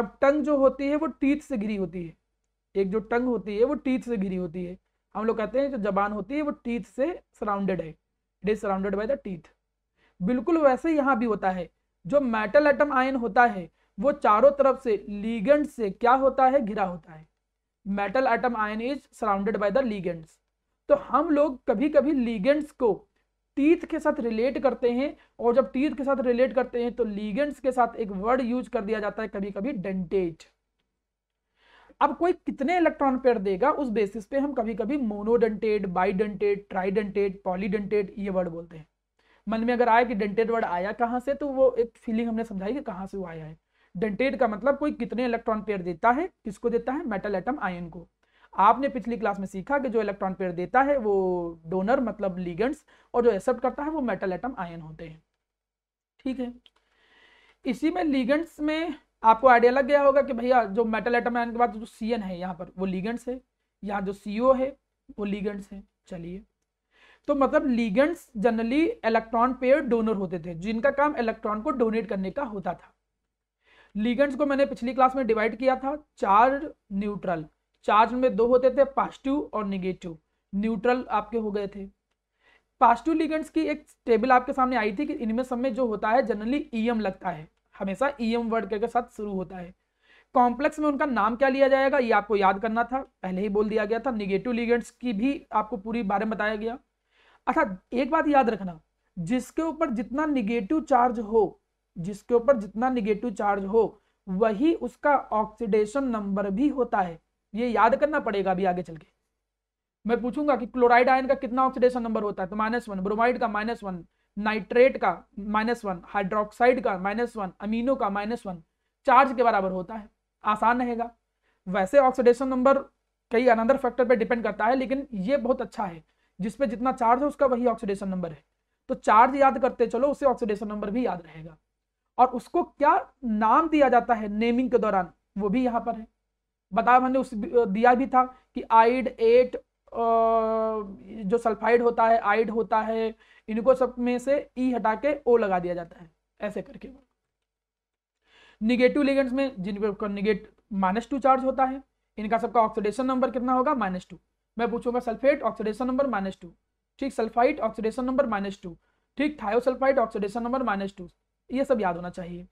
अब टंग जो होती है वो टीथ से घिरी होती है एक जो टंग होती है वो टीथ से घिरी होती है हम लोग कहते हैं जो जबान होती है वो टीथ से सराउंडेड है it is surrounded by the teeth बिल्कुल वैसे यहाँ भी होता है जो मेटल एटम आयन होता है वो चारों तरफ से लीगेंड से क्या होता है घिरा होता है metal atom ion is surrounded by the ligands तो हम लोग कभी कभी लीगेंड्स को टीथ के साथ रिलेट करते हैं और जब टीथ के साथ रिलेट करते हैं तो लीगेंड्स के साथ एक वर्ड यूज कर दिया जाता है कभी कभी डेंटेट अब कोई कितने इलेक्ट्रॉन पेयर देगा उस बेसिस पे हम कभी कभी मोनोडेंटेड बाइडेंटेड ट्राइडेंटेड पॉलीडेंटेड ये वर्ड बोलते हैं मन में अगर आया कि डेंटेड वर्ड आया कहाँ से तो वो एक फीलिंग हमने समझाई कि कहाँ से वो आया है डेंटेड का मतलब कोई कितने इलेक्ट्रॉन पेयर देता है किसको देता है मेटल एटम आयन को आपने पिछली क्लास में सीखा कि जो इलेक्ट्रॉन पेयर देता है वो डोनर मतलब लीगेंट्स और जो एक्सेप्ट करता है वो मेटल एटम आयन होते हैं ठीक है इसी में लीगेंट्स में आपको आइडिया लग गया होगा कि भैया जो मेटल एटम आने के बाद जो सी है यहाँ पर वो लीगेंट्स है यहाँ जो सी है वो लीगेंट्स है चलिए तो मतलब ligands generally electron pair donor होते थे जिनका काम इलेक्ट्रॉन को डोनेट करने का होता था लीगेंट्स को मैंने पिछली क्लास में डिवाइड किया था चार्ज न्यूट्रल चार्ज में दो होते थे पॉजिटिव और निगेटिव न्यूट्रल आपके हो गए थे पॉजिटिव लीगेंट्स की एक टेबल आपके सामने आई थी कि इनमें सब में जो होता है जनरली ई लगता है हमेशा ई एम वर्ड के साथ शुरू होता है कॉम्प्लेक्स में उनका नाम क्या लिया जाएगा ये आपको याद करना था पहले ही बोल दिया गया था निगेटिव लिगेंट्स की भी आपको पूरी बारे में बताया गया अच्छा एक बात याद रखना जिसके ऊपर जितना निगेटिव चार्ज हो जिसके ऊपर जितना निगेटिव चार्ज हो वही उसका ऑक्सीडेशन नंबर भी होता है ये याद करना पड़ेगा अभी आगे चल के मैं पूछूंगा कि क्लोराइड आयन का कितना ऑक्सीडेशन नंबर होता है तो माइनस वन ब्रोमाइड का माइनस वन नाइट्रेट का माइनस वन हाइड्रोक्साइड का माइनस वन अमीनो का माइनस वन चार्ज के बराबर होता है आसान रहेगा वैसे ऑक्सीडेशन नंबर कई अनदर फैक्टर पर डिपेंड करता है लेकिन ये बहुत अच्छा है जिसपे जितना चार्ज है उसका वही ऑक्सीडेशन नंबर है तो चार्ज याद करते चलो उसे ऑक्सीडेशन नंबर भी याद रहेगा और उसको क्या नाम दिया जाता है नेमिंग के दौरान वो भी यहाँ पर है बताया मैंने उस दिया भी था कि आइड एट जो सल्फाइड होता है आइड होता है इनको सब में से ई e हटा के ओ लगा दिया जाता है ऐसे करके निगेटिव लिगेंड्स में जिन पर निगेट माइनस टू चार्ज होता है इनका सबका ऑक्सीडेशन नंबर कितना होगा माइनस टू मैं पूछूंगा sulphate oxidation number minus two ठीक sulphite oxidation number minus two ठीक thiosulphite oxidation number minus two ये सब याद होना चाहिए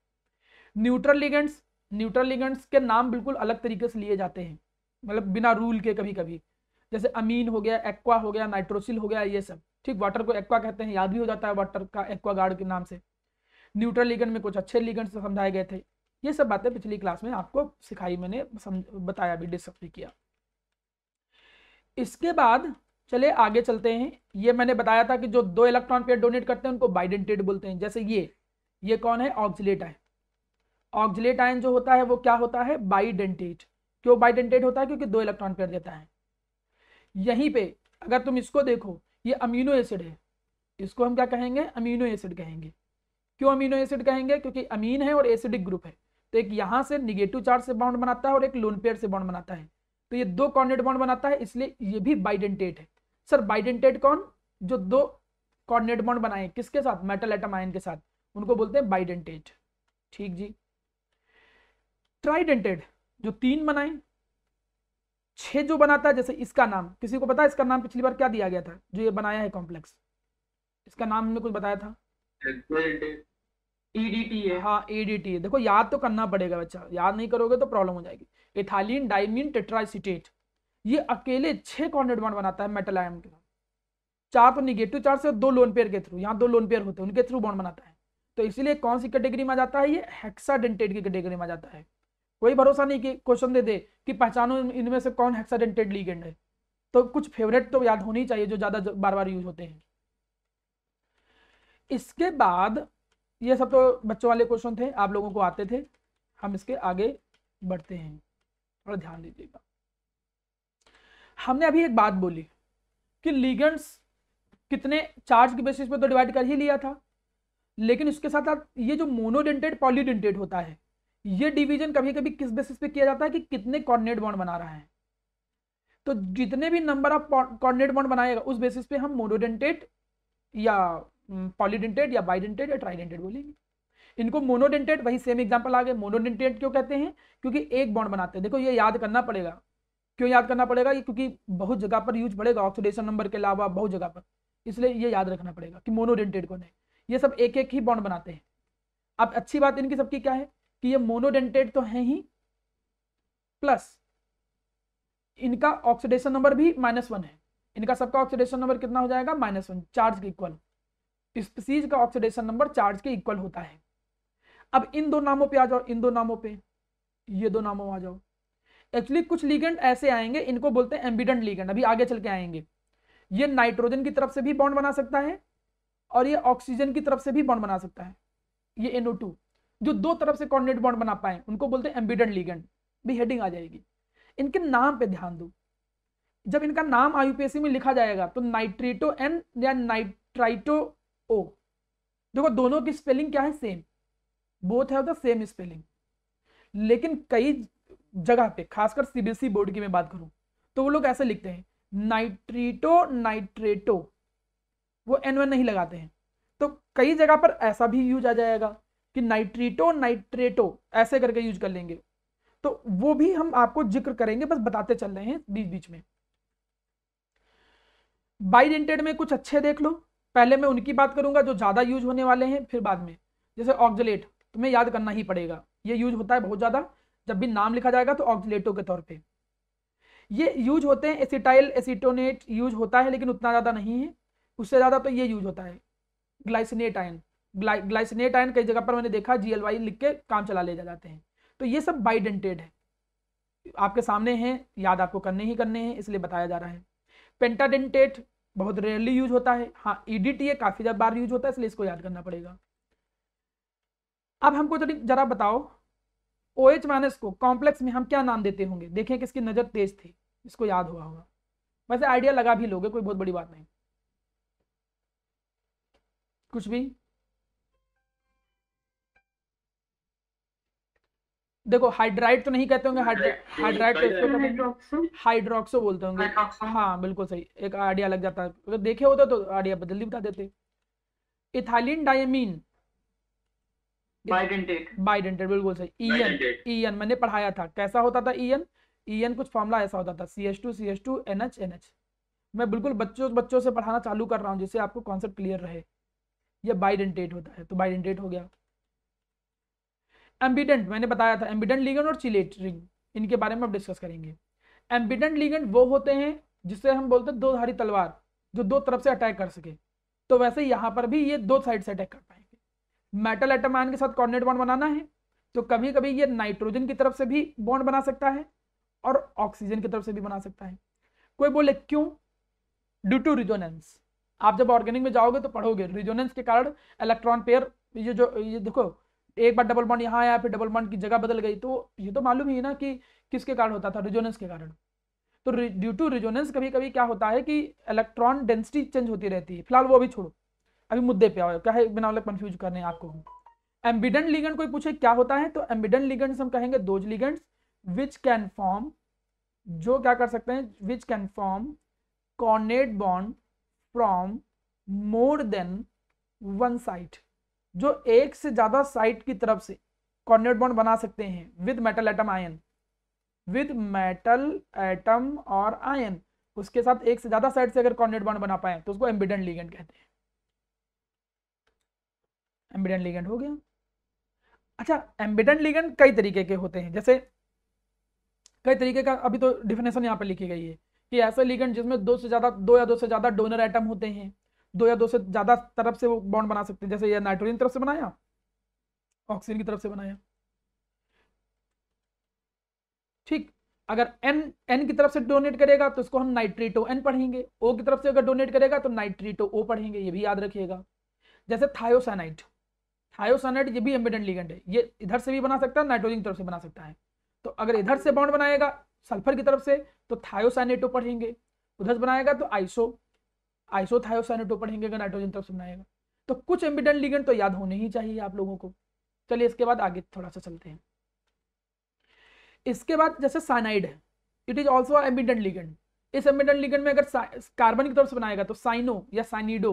न्यूट्रल लिगेंड्स न्यूट्रल लिगेंड्स के नाम बिल्कुल अलग तरीके से लिए जाते हैं मतलब बिना रूल के कभी कभी जैसे अमीन हो गया एक्वा हो गया नाइट्रोसिल हो गया ये सब ठीक वाटर को एक्वा कहते हैं याद भी हो जाता है वाटर का एक्वा गार्ड के नाम से न्यूट्रल लीगन में कुछ अच्छे लीगन समझाए गए थे ये सब बातें पिछली क्लास में आपको सिखाई मैंने बताया भी डिस्कस भी किया इसके बाद चले आगे चलते हैं ये मैंने बताया था कि जो दो इलेक्ट्रॉन पेयर डोनेट करते हैं उनको बाइडेंटेड बोलते हैं जैसे ये ये कौन है ऑक्जिलेट आयन ऑक्जिलेट आयन जो होता है वो क्या होता है बाइडेंटेट क्यों बाइडेंटेट होता है क्योंकि दो इलेक्ट्रॉन पेयर देता है यहीं पे अगर तुम इसको देखो ये अमीनो एसिड है इसको हम क्या कहेंगे अमीनो एसिड कहेंगे क्यों अमीनो एसिड कहेंगे क्योंकि अमीन है और एसिडिक ग्रुप है तो एक यहाँ से निगेटिव चार्ज से बाउंड बनाता है और एक लोन पेयर से बाउंड बनाता है तो ये दो कॉर्डिनेट बाउंड बनाता है इसलिए ये भी बाइडेंटेट है सर बाइडेंटेट कौन जो दो कॉर्डिनेट बाउंड बनाए किसके साथ मेटल एटम आयन के साथ उनको बोलते हैं बाइडेंटेट ठीक जी ट्राइडेंटेड जो तीन बनाए छे जो बनाता है जैसे इसका नाम किसी को पता है इसका नाम पिछली बार क्या दिया गया था जो ये बनाया है कॉम्प्लेक्स इसका नाम हमने कुछ बताया था एडीटी है e हाँ एडीटी e है देखो याद तो करना पड़ेगा बच्चा याद नहीं करोगे तो प्रॉब्लम हो जाएगी इथालिन डाइमिन टेट्राइसिटेट ये अकेले छह कॉन्डेड बॉन्ड बनाता है मेटल आयन के चार तो निगेटिव चार से दो लोन पेयर के थ्रू यहाँ दो लोन पेयर होते हैं उनके थ्रू बॉन्ड बनाता है तो इसलिए कौन सी कैटेगरी में जाता है ये हेक्साडेंटेड की कैटेगरी में जाता है कोई भरोसा नहीं कि क्वेश्चन दे दे कि पहचानो इनमें से कौन हेक्साडेंटेड लीगेंड है तो कुछ फेवरेट तो याद होनी चाहिए जो ज्यादा बार बार यूज होते हैं इसके बाद ये सब तो बच्चों वाले क्वेश्चन थे आप लोगों को आते थे हम इसके आगे बढ़ते हैं थोड़ा ध्यान दीजिएगा हमने अभी एक बात बोली कि लीगेंड्स कितने चार्ज के बेसिस पे तो डिवाइड कर ही लिया था लेकिन उसके साथ साथ ये जो मोनोडेंटेड पॉलीडेंटेड होता है ये डिवीजन कभी कभी किस बेसिस पे किया जाता है कि कितने कॉर्डिनेट बॉन्ड बना रहा है तो जितने भी नंबर ऑफ कॉर्डिनेट बॉन्ड बनाएगा उस बेसिस पे हम मोनोडेंटेट या पॉलीडेंटेड या बाइडेंटेड या ट्राइडेंटेड बोलेंगे इनको मोनोडेंटेड वही सेम एग्जाम्पल आ गए मोनोडेंटेड क्यों कहते हैं क्योंकि एक बॉन्ड बनाते हैं देखो ये याद करना पड़ेगा क्यों याद करना पड़ेगा ये क्योंकि बहुत जगह पर यूज पड़ेगा ऑक्सीडेशन नंबर के अलावा बहुत जगह पर इसलिए ये याद रखना पड़ेगा कि मोनोडेंटेड कौन है ये सब एक एक ही बॉन्ड बनाते हैं अब अच्छी बात इनकी सबकी क्या है कि ये मोनोडेंटेड तो है ही प्लस इनका ऑक्सीडेशन नंबर भी माइनस वन है इनका सबका ऑक्सीडेशन नंबर कितना हो जाएगा माइनस वन चार्ज के इक्वल स्पीसीज का ऑक्सीडेशन नंबर चार्ज के इक्वल होता है अब इन दो नामों पे आ जाओ इन दो नामों पे ये दो नामों आ जाओ एक्चुअली कुछ लीगेंट ऐसे आएंगे इनको बोलते हैं एम्बिडेंट लीगेंट अभी आगे चल के आएंगे ये नाइट्रोजन की तरफ से भी बॉन्ड बना सकता है और ये ऑक्सीजन की तरफ से भी बॉन्ड बना सकता है ये एनओ जो दो तरफ से कॉर्डिनेट बॉन्ड बना पाए उनको बोलते हैं एम्बिडेड लीगेंड भी हेडिंग आ जाएगी इनके नाम पे ध्यान दो जब इनका नाम आईयूपीएससी में लिखा जाएगा तो नाइट्रेटो एन या नाइट्राइटो ओ देखो दोनों की स्पेलिंग क्या है सेम बोथ है सेम स्पेलिंग लेकिन कई जगह पे खासकर सीबीएसई बोर्ड e की मैं बात करूं तो वो लोग ऐसे लिखते हैं नाइट्रीटो नाइट्रेटो वो एन वन नहीं लगाते हैं तो कई जगह पर ऐसा भी यूज आ जाएगा कि नाइट्रीटो नाइट्रेटो ऐसे करके यूज कर लेंगे तो वो भी हम आपको जिक्र करेंगे बस बताते चल रहे हैं बीच बीच में बाइडेंटेड में कुछ अच्छे देख लो पहले मैं उनकी बात करूंगा जो ज़्यादा यूज होने वाले हैं फिर बाद में जैसे ऑक्जलेट तुम्हें याद करना ही पड़ेगा ये यूज होता है बहुत ज़्यादा जब भी नाम लिखा जाएगा तो ऑक्जलेटो के तौर पे ये यूज होते हैं एसिटाइल एसिटोनेट यूज होता है लेकिन उतना ज़्यादा नहीं है उससे ज़्यादा तो ये यूज होता है ग्लाइसिनेट आयन ग्लाइसिनेट आयन कई जगह पर मैंने देखा जीएलवाई लिख के काम चला ले जा जाते हैं तो ये सब बाइडेंटेड है आपके सामने हैं याद आपको करने ही करने हैं इसलिए बताया जा रहा है पेंटाडेंटेट बहुत रेयरली यूज होता है हाँ ईडीटीए e काफी ज्यादा बार यूज होता है इसलिए इसको याद करना पड़ेगा अब हमको जरा बताओ ओ एच माइनस को कॉम्प्लेक्स में हम क्या नाम देते होंगे देखें कि इसकी नज़र तेज थी इसको याद हुआ होगा वैसे आइडिया लगा भी लोगे कोई बहुत बड़ी बात नहीं कुछ भी देखो हाइड्राइड तो नहीं कहते होंगे हाइड्राइड तो हाइड्रोक्सो बोलते होंगे हाँ बिल्कुल सही एक आइडिया लग जाता है अगर देखे होते तो आइडिया बदल जल्दी बता देते इथाइलिन डायमीन बाइडेंटेड बिल्कुल सही ईएन e ईएन e मैंने पढ़ाया था कैसा होता था ईएन e ईएन कुछ फॉर्मूला ऐसा होता था C H two C H two N H N H मैं बिल्कुल बच्चों बच्चों से पढ़ाना चालू कर रहा हूँ जिससे आपको कॉन्सेप्ट क्लियर रहे ये बाइडेंटेड होता है तो बाइडेंटेड हो गया एम्बिडेंट मैंने बताया था एम्बिडेंट लीगेंड और चिलेट रिंग इनके बारे में आप डिस्कस करेंगे एम्बिडेंट लीगेंड वो होते हैं जिससे हम बोलते हैं दो धारी तलवार जो दो तरफ से अटैक कर सके तो वैसे यहाँ पर भी ये दो साइड से अटैक कर पाएंगे मेटल एटम आयन के साथ कॉर्डिनेट बॉन्ड बनाना है तो कभी कभी ये नाइट्रोजन की तरफ से भी बॉन्ड बना सकता है और ऑक्सीजन की तरफ से भी बना सकता है कोई बोले क्यों ड्यू टू रिजोनेंस आप जब ऑर्गेनिक में जाओगे तो पढ़ोगे रिजोनेंस के कारण इलेक्ट्रॉन पेयर ये जो ये देखो एक बार डबल बॉन्ड यहाँ आया फिर डबल बॉन्ड की जगह बदल गई तो ये तो मालूम ही है ना कि किसके कारण होता था रिजोनेंस के कारण तो ड्यू टू रिजोनेंस कभी कभी क्या होता है कि इलेक्ट्रॉन डेंसिटी चेंज होती रहती है फिलहाल वो अभी छोड़ो अभी मुद्दे पे आओ क्या है बिना मतलब कन्फ्यूज करने आपको एम्बिडेंट लिगेंट कोई पूछे क्या होता है तो एम्बिडेंट लिगेंड्स हम कहेंगे those ligands which can form जो क्या कर सकते हैं which can form coordinate bond from more than one side जो एक से ज्यादा साइट की तरफ से कॉर्नेट बॉन्ड बना सकते हैं with metal atom ion with metal atom और आयन उसके साथ एक से ज्यादा साइड से अगर कॉर्नेट बॉन्ड बना पाए तो उसको एम्बिडेंट लीगेंट कहते हैं एम्बिडेंट लीगेंट हो गया अच्छा एम्बिडेंट लीगेंट कई तरीके के होते हैं जैसे कई तरीके का अभी तो डिफिनेशन यहाँ पर लिखी गई है कि ऐसा लीगेंट जिसमें दो से ज्यादा दो या दो से ज्यादा डोनर आइटम होते हैं दो या दो से ज्यादा तरफ से वो बॉन्ड बना सकते हैं जैसे ये नाइट्रोजन तरफ से बनाया ऑक्सीजन की तरफ से बनाया ठीक अगर एन एन की तरफ से डोनेट करेगा तो इसको हम नाइट्रेटो एन पढ़ेंगे ओ की तरफ से अगर डोनेट करेगा तो नाइट्रेटो ओ पढ़ेंगे ये भी याद रखिएगा जैसे थायोसाइनाइट थायोसाइनाइट ये भी एम्बिडेंट लिगेंड है ये इधर से भी बना सकता है नाइट्रोजन की तरफ से बना सकता है तो अगर इधर से बॉन्ड बनाएगा सल्फर की तरफ से तो थायोसाइनेटो पढ़ेंगे उधर से बनाएगा तो आइसो आइसोथायोसाइनोटोपर हेंगेगा नाइट्रोजन तक सुनाएगा तो कुछ एम्बिडेंट लिगेंड तो याद होने ही चाहिए आप लोगों को चलिए इसके बाद आगे थोड़ा सा चलते हैं इसके बाद जैसे साइनाइड है it is also ambidentate ligand इस एम्बिडेंट लिगेंड में अगर कार्बन की तरफ से बनाएगा तो साइनो या साइनिडो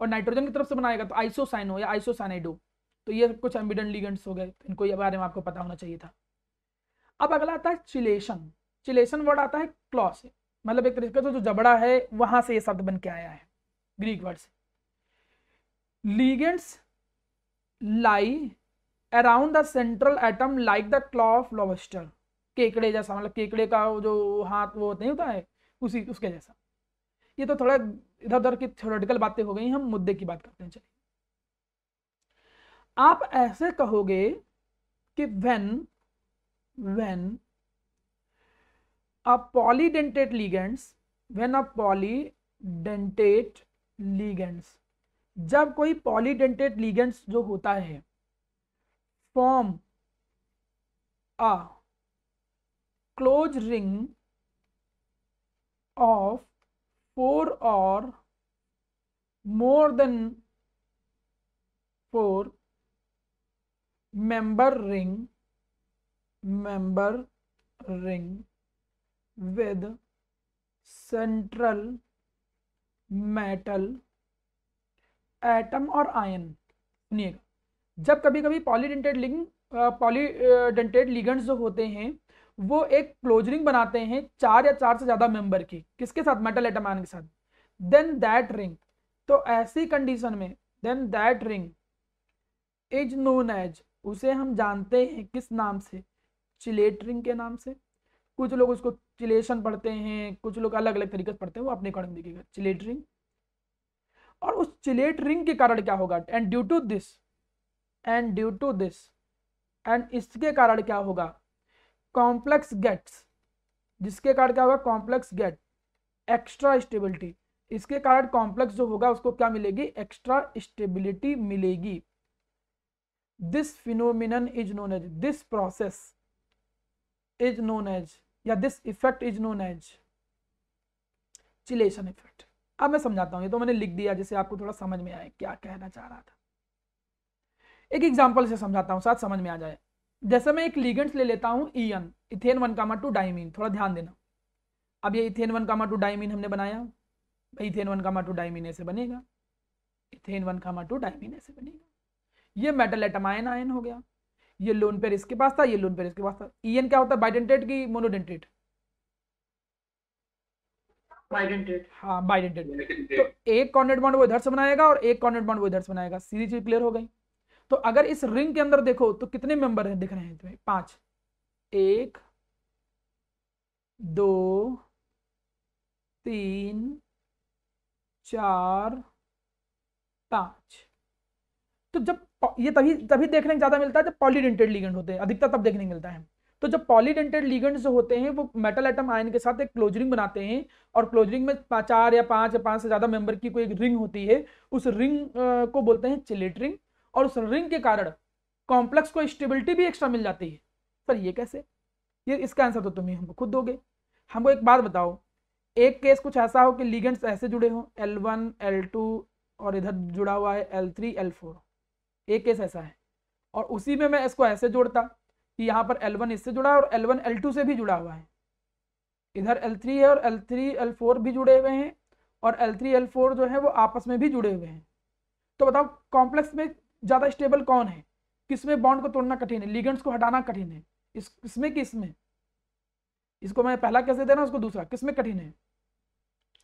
और नाइट्रोजन की तरफ से बनाएगा तो आइसोसाइनो या आइसोसाइनाइडो तो ये कुछ एम्बिडेंट लिगेंड्स हो गए इनको ये बारे में आपको पता होना चाहिए था अब अगला आता है चिलेशन चिलेशन वर्ड आता है क्लॉस मतलब एक तरीके से जो जबड़ा है वहां से ये शब्द बन के आया है ग्रीक वर्ड से ligands lie around the central atom like the claw of lobster केकड़े जैसा मतलब केकड़े का जो हाथ वो नहीं होता है उसी उसके जैसा ये तो थोड़ा इधर उधर की थ्योरेटिकल बातें हो गई हम मुद्दे की बात करते हैं चलिए आप ऐसे कहोगे कि when when a polydentate ligands when a polydentate ligands जब कोई polydentate ligands जो होता है form a closed ring of four or more than four member ring member ring with central metal atom और आयन सुनिएगा जब कभी कभी पॉलीडेंटेड लिंग पॉलीडेंटेड लिगेंड्स जो होते हैं वो एक क्लोजरिंग बनाते हैं चार या चार से ज़्यादा मेंबर की किसके साथ मेटल एटम आयन के साथ देन दैट रिंग तो ऐसी कंडीशन में then that ring is known as उसे हम जानते हैं किस नाम से चिलेट रिंग के नाम से कुछ लोग उसको चिलेशन पढ़ते हैं कुछ लोग अलग अलग तरीके से पढ़ते हैं वो अपने अकॉर्डिंग देखिएगा चिलेट रिंग और उस चिलेट रिंग के कारण क्या होगा and due to this and due to this and इसके कारण क्या होगा कॉम्प्लेक्स गेट्स जिसके कारण क्या होगा कॉम्प्लेक्स गेट एक्स्ट्रा स्टेबिलिटी इसके कारण कॉम्प्लेक्स जो होगा उसको क्या मिलेगी एक्स्ट्रा स्टेबिलिटी मिलेगी this phenomenon is known as this process is known as या this effect is known as chelation effect अब मैं समझाता हूं ये तो मैंने लिख दिया जिससे आपको थोड़ा समझ में आए क्या कहना चाह रहा था एक एग्जाम्पल से समझाता हूं साथ समझ में आ जाए जैसे मैं एक लिगेंट्स ले लेता हूं ईयन ethane one comma two diamine थोड़ा ध्यान देना अब ये ethane one comma two diamine हमने बनाया भाई ethane one comma two diamine ऐसे बनेगा ethane one comma two diamine ऐसे बनेगा ये मेटल एटम आयन आयन हो गया ये लोन पेयर इसके पास था ये लोन पेयर इसके पास था ई क्या होता है बाइडेंटेट की मोनोडेंटेट हाँ तो एक तो इस रिंग के अंदर देखो तो कितने दिख रहे हैं पांच एक दो तीन चार पांच तो जब ये तभी तभी देखने ज़्यादा मिलता है जब पॉलीडेंटेड लीगेंड होते हैं अधिकतर तब देखने मिलता है तो जब पॉलीडेंटेड लीगेंड जो होते हैं वो मेटल एटम आयन के साथ एक क्लोजरिंग बनाते हैं और क्लोजरिंग में चार या पांच या पांच से ज़्यादा मेंबर की कोई एक रिंग होती है उस रिंग को बोलते हैं चिलेट रिंग और उस रिंग के कारण कॉम्प्लेक्स को स्टेबिलिटी भी एक्स्ट्रा मिल जाती है पर ये कैसे ये इसका आंसर तो तुम्हें हमको खुद दोगे हमको एक बात बताओ एक केस कुछ ऐसा हो कि लीगेंड्स ऐसे जुड़े हों L1, L2 और इधर जुड़ा हुआ है L3, L4 एक केस ऐसा है और उसी में मैं इसको ऐसे जोड़ता कि यहाँ पर L1 इससे जुड़ा और L1 L2 से भी जुड़ा हुआ है इधर L3 है और L3 L4 भी जुड़े हुए हैं और L3 L4 जो है वो आपस में भी जुड़े हुए हैं तो बताओ कॉम्प्लेक्स में ज़्यादा स्टेबल कौन है किसमें बॉन्ड को तोड़ना कठिन है लीगेंट्स को हटाना कठिन है इस किसमें किसमें इसको मैं पहला कैसे दे रहा हूँ उसको दूसरा किसमें कठिन है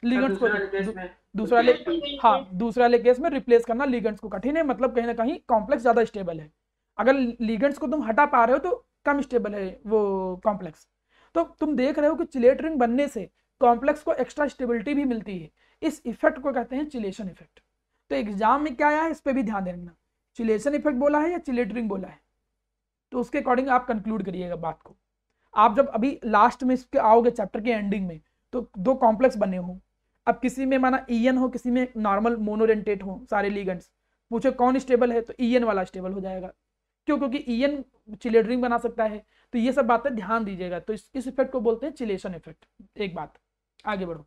लिगेंड्स को दूसरा लेग हाँ दूसरा लेग केस में रिप्लेस करना लिगेंड्स को कठिन है मतलब कहीं ना कहीं कॉम्प्लेक्स ज्यादा स्टेबल है अगर लिगेंड्स को तुम हटा पा रहे हो तो कम स्टेबल है वो कॉम्प्लेक्स तो तुम देख रहे हो कि चिलेट रिंग बनने से कॉम्प्लेक्स को एक्स्ट्रा स्टेबिलिटी भी मिलती है इस इफेक्ट को कहते हैं चिलेशन इफेक्ट तो एग्जाम में क्या आया है इस पर भी ध्यान देना चिलेशन इफेक्ट बोला है या चिलेट रिंग बोला है तो उसके अकॉर्डिंग आप कंक्लूड करिएगा बात को आप जब अभी लास्ट में इसके आओगे चैप्टर के एंडिंग में तो दो कॉम्प्लेक्स बने हों अब किसी में माना ई हो किसी में नॉर्मल मोनोरेंटेट हो सारे लीगेंट्स पूछो कौन स्टेबल है तो ई वाला स्टेबल हो जाएगा क्यों क्योंकि एन चिलेड्रिंग बना सकता है तो ये सब बातें ध्यान दीजिएगा तो इस इफेक्ट को बोलते हैं चिलेशन इफेक्ट एक बात आगे बढ़ो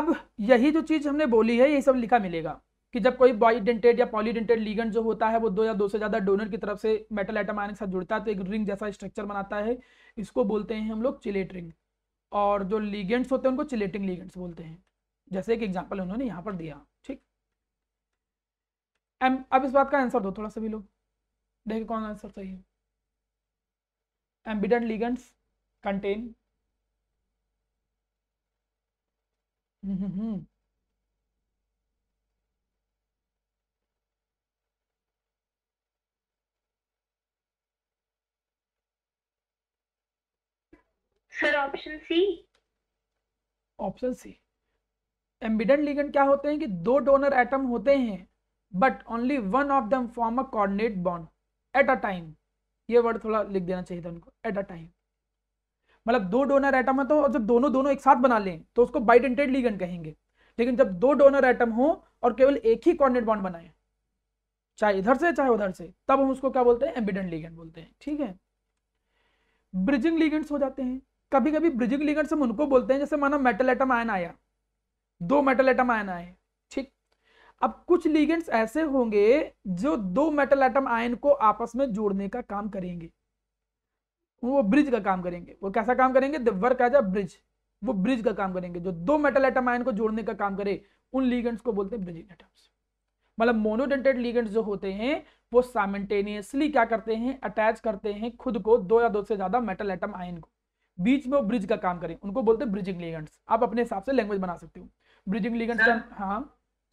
अब यही जो चीज हमने बोली है यही सब लिखा मिलेगा कि जब कोई बॉइडेंटेड या पॉलीडेंटेड लीगेंट जो होता है वो दो या दो से ज्यादा डोनर की तरफ से मेटल आइटम आयन के साथ जुड़ता है तो एक रिंग जैसा स्ट्रक्चर बनाता है इसको बोलते हैं हम लोग चिलेट रिंग और जो लीगेंट्स होते हैं उनको चिलेटिंग लीगेंट्स बोलते हैं जैसे एक एग्जाम्पल उन्होंने यहाँ पर दिया ठीक एम अब इस बात का आंसर दो थोड़ा सा भी लोग देखिए कौन आंसर सही है ambidentate ligands contain hmm hmm, hmm. Sir option C option C ambidentate ligand क्या होते हैं कि दो डोनर एटम होते हैं but only one of them form a coordinate bond at a time ये वर्ड थोड़ा लिख देना चाहिए था उनको एट अ टाइम मतलब दो डोनर एटम है तो जब दोनों दोनों एक साथ बना लें तो उसको बाइडेंटेड लिगेंड कहेंगे लेकिन जब दो डोनर एटम हो और केवल एक ही कॉर्डिनेट बॉन्ड बनाए चाहे इधर से चाहे उधर से तब हम उसको क्या बोलते हैं एम्बिडेंट लिगेंड बोलते हैं ठीक है ब्रिजिंग लिगेंड्स हो जाते हैं कभी कभी ब्रिजिंग लिगेंड्स हम उनको बोलते हैं जैसे माना मेटल एटम आयन आया दो मेटल एटम आयन आए ठीक अब कुछ लिगेंड्स ऐसे होंगे जो दो मेटल एटम आयन को आपस में जोड़ने का काम करेंगे वो ब्रिज का काम करेंगे वो कैसा काम करेंगे वर्क एज अ ब्रिज वो ब्रिज का काम करेंगे जो दो मेटल एटम आयन को जोड़ने का काम करे उन लीगेंट्स को बोलते हैं ब्रिजिंग एटम्स मतलब मोनोडेंटेड लीगेंट्स जो होते हैं वो साइमल्टेनियसली क्या करते हैं अटैच करते हैं खुद को दो या दो से ज्यादा मेटल एटम आयन को बीच में ब्रिज का काम करें उनको बोलते हैं ब्रिजिंग लिगेंड्स आप अपने हिसाब से लैंग्वेज बना सकते हो ब्रिजिंग लिगेंड्स का हाँ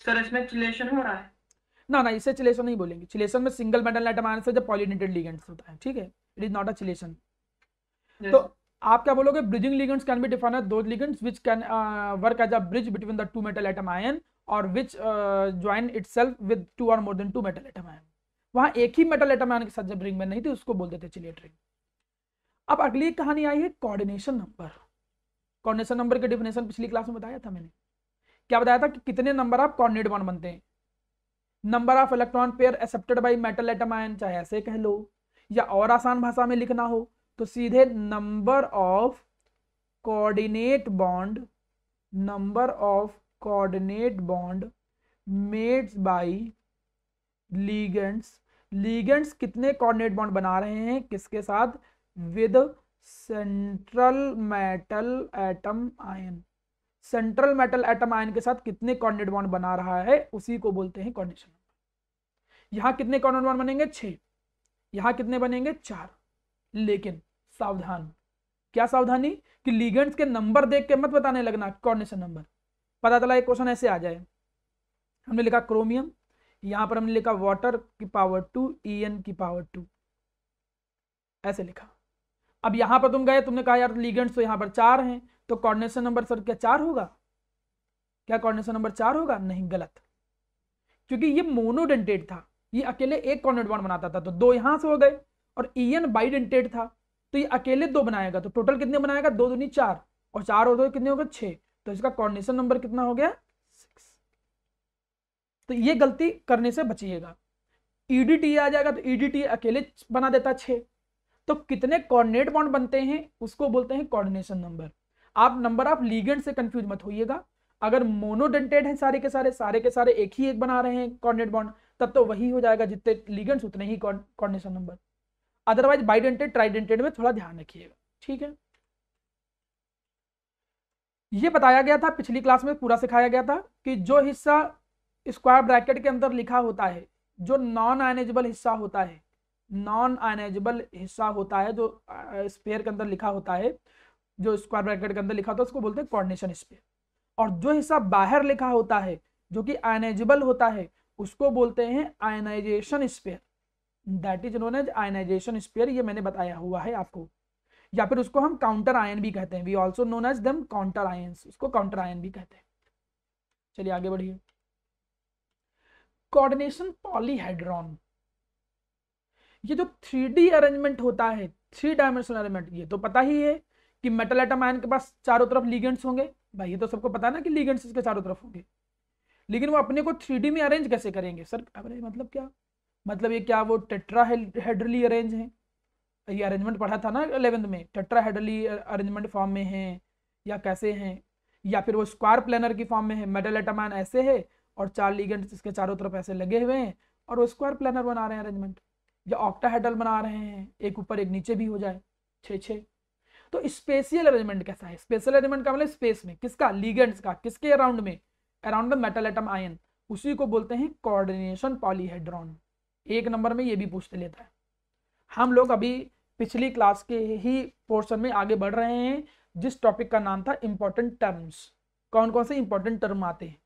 सर इसमें चिलेशन हो रहा है ना ना इसे चिलेशन नहीं बोलेंगे चिलेशन में सिंगल मेटल आइटम आने से जब पॉलिनेटेड लिगेंड्स होता है ठीक है it is not a chelation तो आप क्या बोलोगे bridging ligands can be define as those ligands which can work as a bridge between the two metal atom ion और which join itself with two और more than two metal atom ion वहाँ एक ही metal atom ion के साथ जब ring में नहीं थी उसको बोल देते चिलेट रिंग अब अगली कहानी आई है कोऑर्डिनेशन नंबर कोऑर्डिनेशन नंबर की डिफिनेशन पिछली क्लास में बताया था मैंने क्या बताया था कि कितने नंबर आप कॉर्डिनेट बॉन्ड बनते हैं number of electron pair accepted by metal atom ion चाहे ऐसे कह लो या और आसान भाषा में लिखना हो तो सीधे number of coordinate bond number of coordinate bond made by ligands ligands कितने कोऑर्डिनेट बॉन्ड बना रहे हैं किसके साथ with central metal atom ion central metal atom ion के साथ कितने कॉन्डेड बॉन्ड बना रहा है उसी को बोलते हैं कॉर्डिनेशन यहां कितने कॉन्डेड बॉन्ड बनेंगे छः यहां कितने बनेंगे चार लेकिन सावधान क्या सावधानी कि लिगेंड्स के नंबर देख के मत बताने लगना कॉर्डिनेशन नंबर पता चला एक क्वेश्चन ऐसे आ जाए हमने लिखा क्रोमियम यहां पर हमने लिखा वाटर की पावर टू ई एन की पावर टू ऐसे लिखा अब यहां पर तुम गए तुमने कहा यार लीगेंड्स तो यहां पर चार हैं तो कॉर्डिनेशन नंबर सर क्या चार होगा क्या कॉर्डिनेशन नंबर चार होगा नहीं गलत क्योंकि ये मोनोडेंटेड था ये अकेले एक कॉर्नेट बॉन्ड बनाता था तो दो यहां से हो गए और ईएन बाइडेंटेड था तो ये अकेले दो बनाएगा तो टोटल कितने बनाएगा दो दूनी चार और चार और दो कितने हो गए छः तो इसका कॉर्डिनेशन नंबर कितना हो गया सिक्स तो ये गलती करने से बचिएगा ईडीटी e आ जाएगा तो ईडीटी e अकेले बना देता छह तो कितने कोऑर्डिनेट बॉन्ड बनते हैं उसको बोलते हैं कोऑर्डिनेशन नंबर आप नंबर ऑफ लीगेंट से कंफ्यूज मत होइएगा अगर मोनोडेंटेड हैं सारे के सारे सारे के सारे एक ही एक बना रहे हैं कॉर्डिनेट बॉन्ड तब तो वही हो जाएगा जितने लीगेंट्स उतने ही coordination number otherwise bidentate tridentate में थोड़ा ध्यान रखिएगा ठीक है ये बताया गया था पिछली क्लास में पूरा सिखाया गया था कि जो हिस्सा स्क्वायर ब्रैकेट के अंदर लिखा होता है जो नॉन आयनेजेबल हिस्सा होता है नॉन अनेजेबल हिस्सा होता है जो स्पेयर के अंदर लिखा होता है जो स्क्वायर ब्रैकेट के अंदर लिखा होता है उसको बोलते हैं कॉर्डिनेशन स्पेयर और जो हिस्सा बाहर लिखा होता है जो कि आयनाइजेबल होता है उसको बोलते हैं ionization sphere that is known as ionisation sphere ये मैंने बताया हुआ है आपको या फिर उसको हम काउंटर आयन भी कहते हैं we also known as them counter ions उसको काउंटर आयन भी कहते हैं चलिए आगे बढ़िए कोऑर्डिनेशन पॉलीहेड्रॉन ये जो थ्री डी अरेंजमेंट होता है थ्री डायमेंशनल अरेंजमेंट ये तो पता ही है कि मेटल एटम आयन के पास चारों तरफ लीगेंट्स होंगे भाई ये तो सबको पता ना कि लीगेंट्स इसके चारों तरफ होंगे लेकिन वो अपने को थ्री में अरेंज कैसे करेंगे सर अरे मतलब क्या मतलब ये क्या वो टेट्रा हेड्रली अरेंज है ये अरेंजमेंट पढ़ा था ना अलेवेंथ में टेट्रा हेड्रली अरेंजमेंट फॉर्म में है या कैसे हैं या फिर वो स्क्वायर प्लानर की फॉर्म में है मेडल एटमान ऐसे है और चार लीगेंट्स इसके चारों तरफ ऐसे लगे हुए हैं और वो स्क्वायर प्लानर बना रहे हैं अरेंजमेंट या ऑक्टाहेडल बना रहे हैं एक ऊपर एक नीचे भी हो जाए छे छे तो स्पेशियल अरेंजमेंट कैसा है स्पेशल अरेंजमेंट का मतलब स्पेस में किसका लीगेंट्स का किसके अराउंड में around the metal atom ion उसी को बोलते हैं कोऑर्डिनेशन पॉलीहेड्रॉन एक नंबर में ये भी पूछ लेता है हम लोग अभी पिछली क्लास के ही पोर्शन में आगे बढ़ रहे हैं जिस टॉपिक का नाम था इंपॉर्टेंट टर्म्स कौन कौन से इंपॉर्टेंट टर्म आते हैं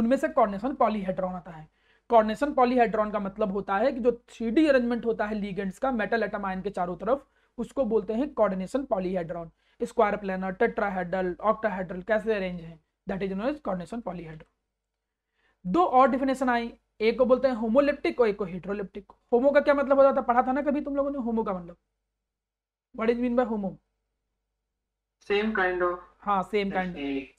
उनमें से कोऑर्डिनेशन पॉलीहेड्रॉन आता है कॉर्नेशन पॉलीहाइड्रॉन का मतलब होता है कि जो थ्री अरेंजमेंट होता है लीगेंट्स का मेटल एटम आयन के चारों तरफ उसको बोलते हैं coordination polyhedron square planar tetrahedral octahedral कैसे अरेंज है that is known as coordination polyhedron दो और डिफिनेशन आई एक को बोलते हैं होमोलिप्टिक और एक को हेट्रोलिप्टिक होमो का क्या मतलब होता था पढ़ा था ना कभी तुम लोगों ने होमो का मतलब what is mean by homo same kind of हाँ same kind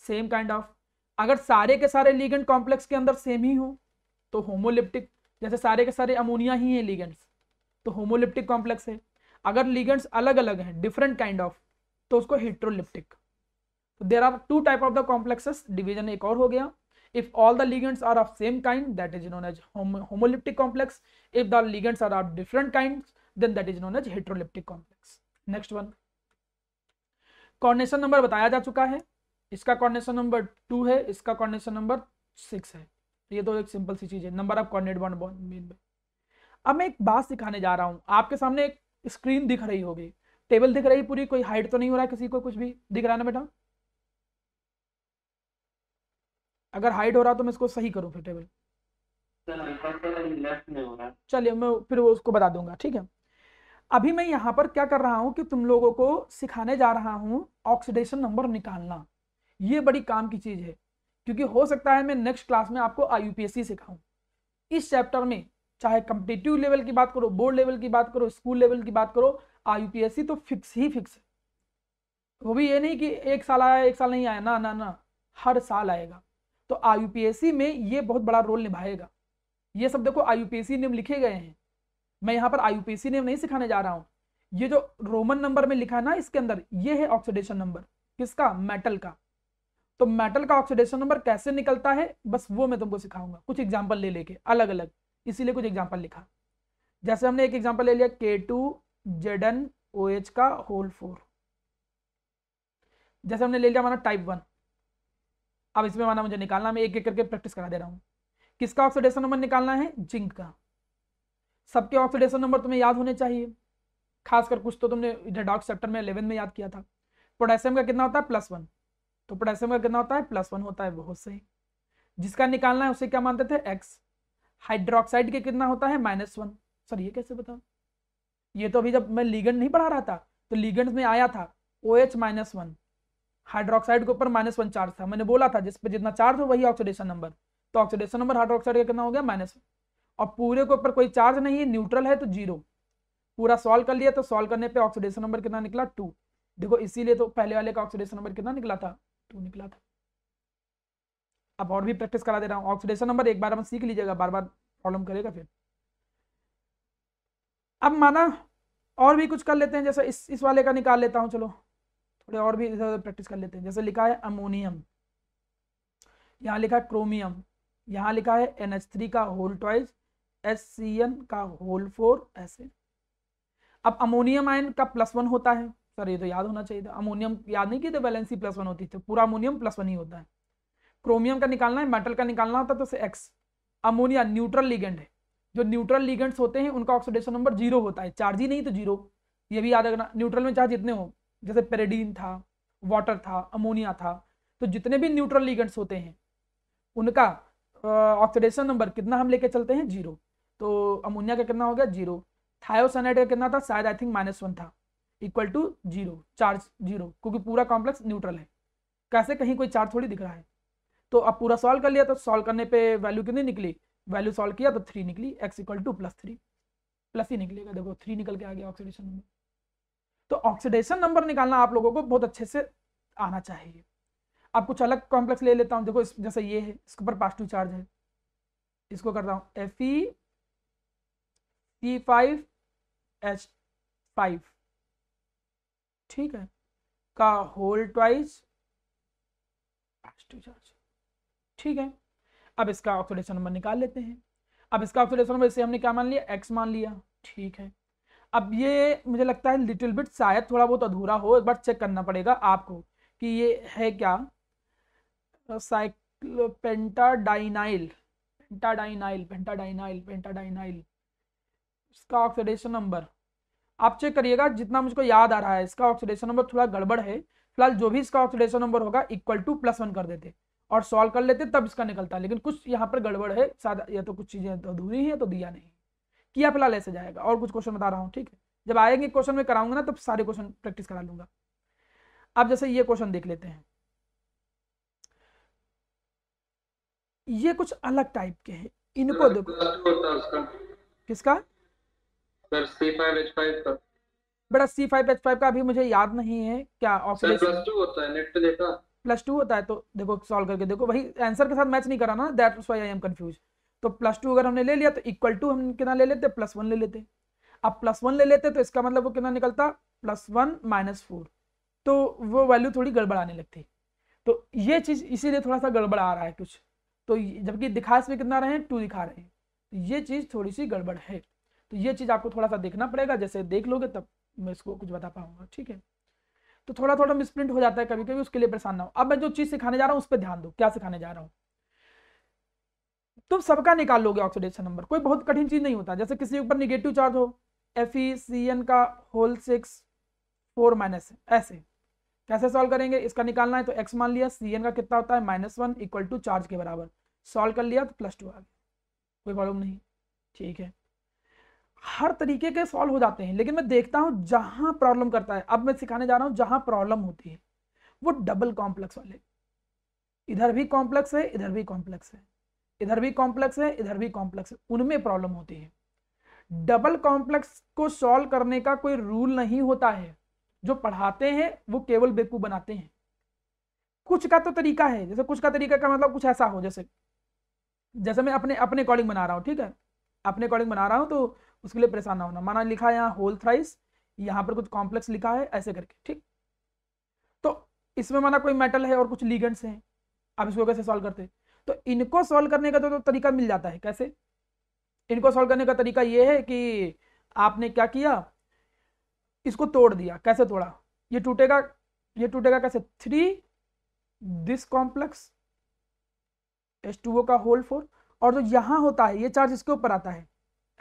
same kind of अगर सारे के सारे लीगेंड कॉम्प्लेक्स के अंदर सेम ही हो तो होमोलिप्टिक जैसे सारे के सारे अमोनिया ही हैं लीगेंट्स तो होमोलिप्टिक कॉम्प्लेक्स है अगर लीगेंट्स अलग अलग हैं डिफरेंट काइंड ऑफ तो उसको heteroleptic there are two type of the complexes division एक और हो गया if all the ligands are of same kind that is known as homoleptic complex if the ligands are of different kind then that is known as heteroleptic complex next one coordination number बताया जा चुका है इसका coordination number two है इसका coordination number six है तो ये तो एक सिंपल सी चीज है number of coordinate bond bond made by अब मैं एक बात सिखाने जा रहा हूँ आपके सामने एक स्क्रीन दिख रही होगी टेबल दिख रही पूरी कोई हाइट तो नहीं हो रहा है किसी को कुछ भी दिख रहा है ना बेटा अगर हाइट हो रहा तो मैं इसको सही करूँ फिर टेबल चलिए मैं फिर वो उसको बता दूंगा ठीक है अभी मैं यहाँ पर क्या कर रहा हूँ कि तुम लोगों को सिखाने जा रहा हूँ ऑक्सीडेशन नंबर निकालना ये बड़ी काम की चीज़ है क्योंकि हो सकता है मैं नेक्स्ट क्लास में आपको आई यू सिखाऊं इस चैप्टर में चाहे कंपिटेटिव लेवल की बात करो बोर्ड लेवल की बात करो स्कूल लेवल की बात करो आई तो फिक्स ही फिक्स है वो भी ये नहीं कि एक साल आया एक साल नहीं आया ना ना ना हर साल आएगा तो आई में ये बहुत बड़ा रोल निभाएगा ये सब देखो आई नेम लिखे गए हैं मैं यहाँ पर आई नेम नहीं सिखाने जा रहा हूँ ये जो रोमन नंबर में लिखा है ना इसके अंदर ये है ऑक्सीडेशन नंबर किसका मेटल का तो मेटल का ऑक्सीडेशन नंबर कैसे निकलता है बस वो मैं तुमको सिखाऊंगा कुछ एग्जाम्पल ले लेके अलग अलग इसीलिए कुछ एग्जाम्पल लिखा जैसे हमने एक एग्जाम्पल ले लिया K two Z N O H का होल फोर जैसे हमने ले लिया माना टाइप वन अब इसमें माना मुझे निकालना मैं एक एक करके प्रैक्टिस करा दे रहा हूं किसका ऑक्सीडेशन नंबर निकालना है जिंक का सबके ऑक्सीडेशन नंबर तुम्हें याद होने चाहिए खासकर कुछ तो तुमने इधर डॉक्स चैप्टर में इलेवन में याद किया था पोटेशियम का कितना होता है प्लस वन तो पोटेशियम का कितना होता है प्लस वन होता है बहुत सही जिसका निकालना है उसे क्या मानते थे एक्स हाइड्रोक्साइड के कितना होता है माइनस वन सर ये कैसे बताओ ये तो अभी जब मैं लीगेंड नहीं पढ़ा रहा था तो लीगेंड में आया था O H minus one hydroxide के ऊपर माइनस वन चार्ज था मैंने बोला था जिस पर जितना चार्ज हो वही ऑक्सीडेशन नंबर तो ऑक्सीडेशन नंबर हाइड्रोक्साइड का कितना हो गया माइनस वन और पूरे के ऊपर कोई चार्ज नहीं है न्यूट्रल है तो जीरो पूरा सॉल्व कर लिया तो सॉल्व करने पर ऑक्सीडेशन नंबर कितना निकला टू देखो इसीलिए तो पहले वाले का ऑक्सीडेशन नंबर कितना निकला था टू निकला था अब और भी प्रैक्टिस करा दे रहा हूँ ऑक्सीडेशन नंबर एक बार हम सीख लीजिएगा बार बार प्रॉब्लम करेगा फिर अब माना और भी कुछ कर लेते हैं जैसे इस इस वाले का निकाल लेता हूँ चलो थोड़े और भी इधर प्रैक्टिस कर लेते हैं जैसे लिखा है अमोनियम यहाँ लिखा है क्रोमियम यहाँ लिखा है एन थ्री का whole twice S C N का होल फोर ऐसे अब अमोनियम आयन का प्लस वन होता है सर ये तो याद होना चाहिए था अमोनियम याद नहीं किए थे बैलेंस ही प्लस वन होती थी पूरा अमोनियम प्लस वन ही होता है क्रोमियम का निकालना है मेटल का निकालना होता है तो एक्स अमोनिया न्यूट्रल लिगेंड है जो न्यूट्रल लिगेंड्स होते हैं उनका ऑक्सीडेशन नंबर जीरो होता है चार्ज ही नहीं तो जीरो ये भी याद रखना न्यूट्रल में चार्ज जितने हो जैसे पेरेडीन था वाटर था अमोनिया था तो जितने भी न्यूट्रल लीगेंट्स होते हैं उनका ऑक्सीडेशन नंबर कितना हम लेके चलते हैं जीरो तो अमोनिया का कितना हो गया जीरो थायोसाइनाइड का कितना था शायद आई थिंक माइनस वन था equal to zero charge zero क्योंकि पूरा कॉम्प्लेक्स न्यूट्रल है कैसे कहीं कोई चार्ज थोड़ी दिख रहा है तो अब पूरा सॉल्व कर लिया तो सॉल्व करने पे वैल्यू कितनी निकली वैल्यू सॉल्व किया तो थ्री निकली X equal to plus three plus ही निकलेगा देखो थ्री निकल के आ गया ऑक्सीडेशन नंबर तो ऑक्सीडेशन नंबर निकालना आप लोगों को बहुत अच्छे से आना चाहिए अब कुछ अलग कॉम्प्लेक्स ले लेता हूँ देखो इस जैसे ये है इसके ऊपर पास टू चार्ज है इसको करता हूँ F E five H five ठीक है का होल ट्वाइस ठीक है अब इसका ऑक्सीडेशन नंबर निकाल लेते हैं अब इसका ऑक्सीडेशन नंबर इसे हमने क्या मान लिया एक्स मान लिया ठीक है अब ये मुझे लगता है लिटिल बिट शायद थोड़ा बहुत अधूरा हो एक बार चेक करना पड़ेगा आपको कि ये है क्या साइक्लोपेंटाडाइनाइल पेंटाडाइनाइल पेंटाडाइनाइल पेंटाडाइनाइल इसका ऑक्सीडेशन नंबर आप चेक करिएगा जितना मुझको याद आ रहा है इसका ऑक्सीडेशन नंबर थोड़ा गड़बड़ है फिलहाल जो भी इसका ऑक्सीडेशन नंबर होगा इक्वल टू प्लस वन कर देते और सॉल्व कर लेते तब इसका निकलता है लेकिन कुछ यहाँ पर गड़बड़ है सादा या तो कुछ चीज़ें तो अधूरी है तो दिया नहीं किया फिलहाल ऐसे जाएगा और कुछ क्वेश्चन बता रहा हूँ ठीक है जब आएंगे क्वेश्चन में कराऊंगा ना तब तो सारे क्वेश्चन प्रैक्टिस करा लूंगा अब जैसे ये क्वेश्चन देख लेते हैं ये कुछ अलग टाइप के हैं इनको देखो किसका सर C5H5 बेटा C5H5 का अभी मुझे याद नहीं है क्या ऑप्शन प्लस टू होता है नेट पे देखा प्लस टू होता है तो देखो सॉल्व करके देखो वही आंसर के साथ मैच नहीं करा ना that was why I am confuse तो प्लस टू अगर हमने ले लिया तो इक्वल टू हम कितना ले लेते प्लस वन ले लेते अब प्लस वन ले लेते तो इसका मतलब वो कितना निकलता प्लस वन माइनस फोर तो वो वैल्यू थोड़ी गड़बड़ाने लगती तो ये चीज़ इसीलिए थोड़ा सा गड़बड़ आ रहा है कुछ तो जबकि दिखा इसमें कितना रहे हैं टू दिखा रहे हैं तो ये चीज़ थोड़ी सी गड़बड़ है तो ये चीज़ आपको थोड़ा सा देखना पड़ेगा जैसे देख लोगे तब मैं इसको कुछ बता पाऊंगा ठीक है तो थोड़ा थोड़ा मिसप्रिंट हो जाता है कभी कभी उसके लिए परेशान ना हो अब मैं जो चीज़ सिखाने जा रहा हूँ उस पर ध्यान दो क्या सिखाने जा रहा हूँ तुम सबका निकाल लोगे ऑक्सीडेशन नंबर कोई बहुत कठिन चीज़ नहीं होता जैसे किसी के ऊपर निगेटिव चार्ज हो एफ सी एन का होल सिक्स फोर माइनस ऐसे कैसे सॉल्व करेंगे इसका निकालना है तो एक्स मान लिया सी एन का कितना होता है minus one equal to charge के बराबर सॉल्व कर लिया तो प्लस टू आ गया कोई प्रॉब्लम नहीं ठीक है हर तरीके के सॉल्व हो जाते हैं लेकिन मैं देखता हूं जहां प्रॉब्लम करता है अब मैं सिखाने जा रहा हूं जहां प्रॉब्लम होती है वो डबल कॉम्प्लेक्स वाले इधर भी कॉम्प्लेक्स है इधर भी कॉम्प्लेक्स है इधर भी कॉम्प्लेक्स है इधर भी कॉम्प्लेक्स है उनमें प्रॉब्लम होती है डबल कॉम्प्लेक्स को सॉल्व करने का कोई रूल नहीं होता है जो पढ़ाते हैं वो केवल बेकू बनाते हैं कुछ का तो तरीका है जैसे कुछ का तरीका का मतलब कुछ ऐसा हो जैसे जैसे मैं अपने अपने अकॉर्डिंग बना रहा हूँ ठीक है अपने अकॉर्डिंग बना रहा हूँ तो उसके लिए परेशान ना होना माना लिखा है यहाँ होल थ्राइस यहाँ पर कुछ कॉम्प्लेक्स लिखा है ऐसे करके ठीक तो इसमें माना कोई मेटल है और कुछ लीगेंट्स हैं आप इसको कैसे सॉल्व करते तो इनको सॉल्व करने का तो, तो तरीका मिल जाता है कैसे इनको सॉल्व करने का तरीका ये है कि आपने क्या किया इसको तोड़ दिया कैसे तोड़ा ये टूटेगा ये टूटेगा कैसे three this complex S two O का होल फोर और जो यहाँ होता है ये चार्ज इसके ऊपर आता है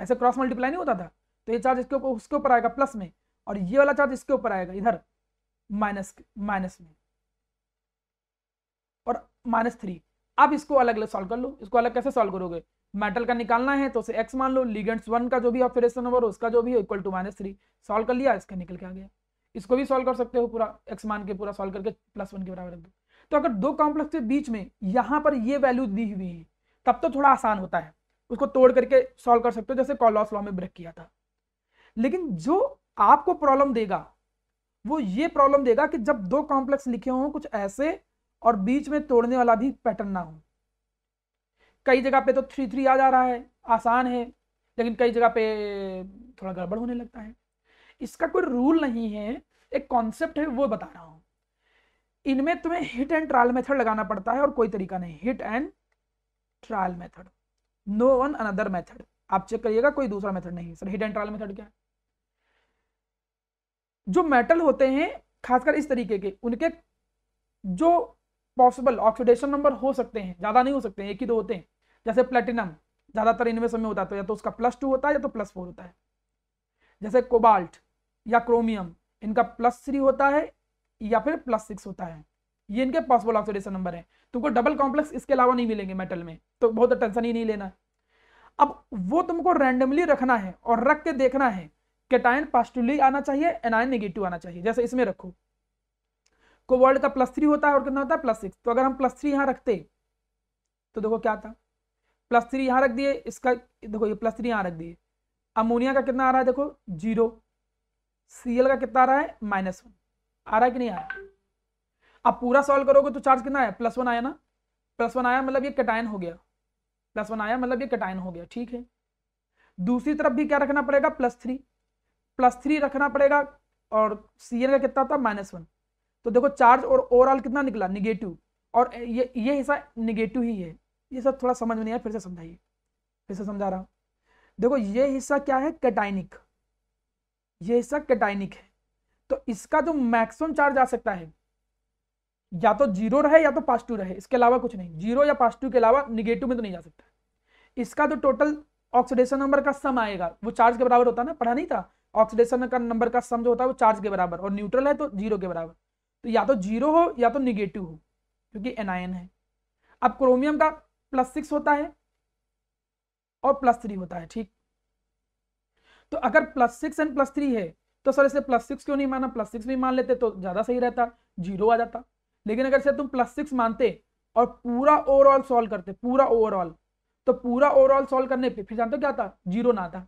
ऐसे क्रॉस मल्टीप्लाई नहीं होता था तो ये चार्ज इसके ऊपर उसके ऊपर आएगा प्लस में और ये वाला चार्ज इसके ऊपर आएगा इधर माइनस माइनस में और माइनस थ्री आप इसको अलग अलग सॉल्व कर लो इसको अलग कैसे सॉल्व करोगे मेटल का निकालना है तो उसे एक्स मान लो लिगेंट्स वन का जो भी ऑपरेशन नंबर उसका जो भी equal to minus three solve कर लिया इसका निकल के आ गया इसको भी सॉल्व कर सकते हो पूरा एक्स मान के पूरा सॉल्व करके प्लस वन के बराबर रख दो तो अगर दो कॉम्प्लेक्स के बीच में यहाँ पर ये वैल्यू दी हुई है तब तो थोड़ा आसान होता है उसको तोड़ करके सॉल्व कर सकते हो जैसे कॉलॉस लॉ में ब्रेक किया था लेकिन जो आपको प्रॉब्लम देगा वो ये प्रॉब्लम देगा कि जब दो कॉम्प्लेक्स लिखे हों कुछ ऐसे और बीच में तोड़ने वाला भी पैटर्न ना हो कई जगह पे तो थ्री थ्री आ जा रहा है आसान है लेकिन कई जगह पे थोड़ा गड़बड़ होने लगता है इसका कोई रूल नहीं है एक कॉन्सेप्ट है वो बता रहा हूँ इनमें तुम्हें हिट एंड ट्रायल मेथड लगाना पड़ता है और कोई तरीका नहीं hit and trial method no one another method आप चेक करिएगा कोई दूसरा मेथड नहीं सर हिडन ट्रायल मेथड क्या है जो मेटल होते हैं खासकर इस तरीके के उनके जो पॉसिबल ऑक्सीडेशन नंबर हो सकते हैं ज़्यादा नहीं हो सकते एक ही दो होते हैं जैसे प्लेटिनम ज़्यादातर इनमें समय होता है तो या तो उसका प्लस टू होता है या तो प्लस फोर होता है जैसे कोबाल्ट या क्रोमियम इनका प्लस थ्री होता है या फिर प्लस सिक्स होता है ये इनके पॉसिबल ऑक्सीडेशन नंबर है तुमको डबल कॉम्प्लेक्स इसके अलावा नहीं मिलेंगे मेटल में तो बहुत टेंशन ही नहीं लेना अब वो तुमको रैंडमली रखना है और रख के देखना है कैटाइन पॉजिटिवली आना चाहिए एनायन नेगेटिव आना चाहिए जैसे इसमें रखो कोवर्ल्ड का प्लस थ्री होता है और कितना होता है प्लस सिक्स तो अगर हम प्लस थ्री यहाँ रखते तो देखो क्या था प्लस थ्री यहाँ रख दिए इसका देखो ये प्लस थ्री यहाँ रख दिए अमोनिया का कितना आ रहा है देखो जीरो सीएल का कितना आ रहा है माइनस वन आ रहा है कि नहीं आ रहा है? अब पूरा सॉल्व करोगे तो चार्ज कितना आया प्लस वन आया ना प्लस वन आया मतलब ये कटायन हो गया प्लस वन आया मतलब ये कटायन हो गया ठीक है दूसरी तरफ भी क्या रखना पड़ेगा प्लस थ्री प्लस थ्री रखना पड़ेगा और सी एन का कितना था माइनस वन तो देखो चार्ज और ओवरऑल कितना निकला निगेटिव और ये ये हिस्सा निगेटिव ही है ये सब थोड़ा समझ में नहीं आया फिर से समझाइए फिर से समझा रहा हूँ देखो ये हिस्सा क्या है कैटाइनिक ये हिस्सा कैटाइनिक है तो इसका जो मैक्सिमम चार्ज आ सकता है या तो जीरो रहे या तो पास टू रहे इसके अलावा कुछ नहीं जीरो या पास टू के अलावा निगेटिव में तो नहीं जा सकता इसका जो तो टोटल ऑक्सीडेशन नंबर का सम आएगा वो चार्ज के बराबर होता है ना पढ़ा नहीं था ऑक्सीडेशन का नंबर का सम जो होता है वो चार्ज के बराबर और न्यूट्रल है तो जीरो के बराबर तो या तो जीरो हो या तो निगेटिव हो क्योंकि एनआईन है अब क्रोमियम का प्लस सिक्स होता है और प्लस थ्री होता है ठीक तो अगर plus six and plus three है तो सर इसे प्लस सिक्स क्यों नहीं माना प्लस सिक्स भी मान लेते तो ज़्यादा सही रहता जीरो आ जाता लेकिन अगर शायद तुम प्लस सिक्स मानते और पूरा ओवरऑल सॉल्व करते पूरा ओवरऑल तो पूरा ओवरऑल सॉल्व करने पे फिर जानते हो क्या था जीरो ना था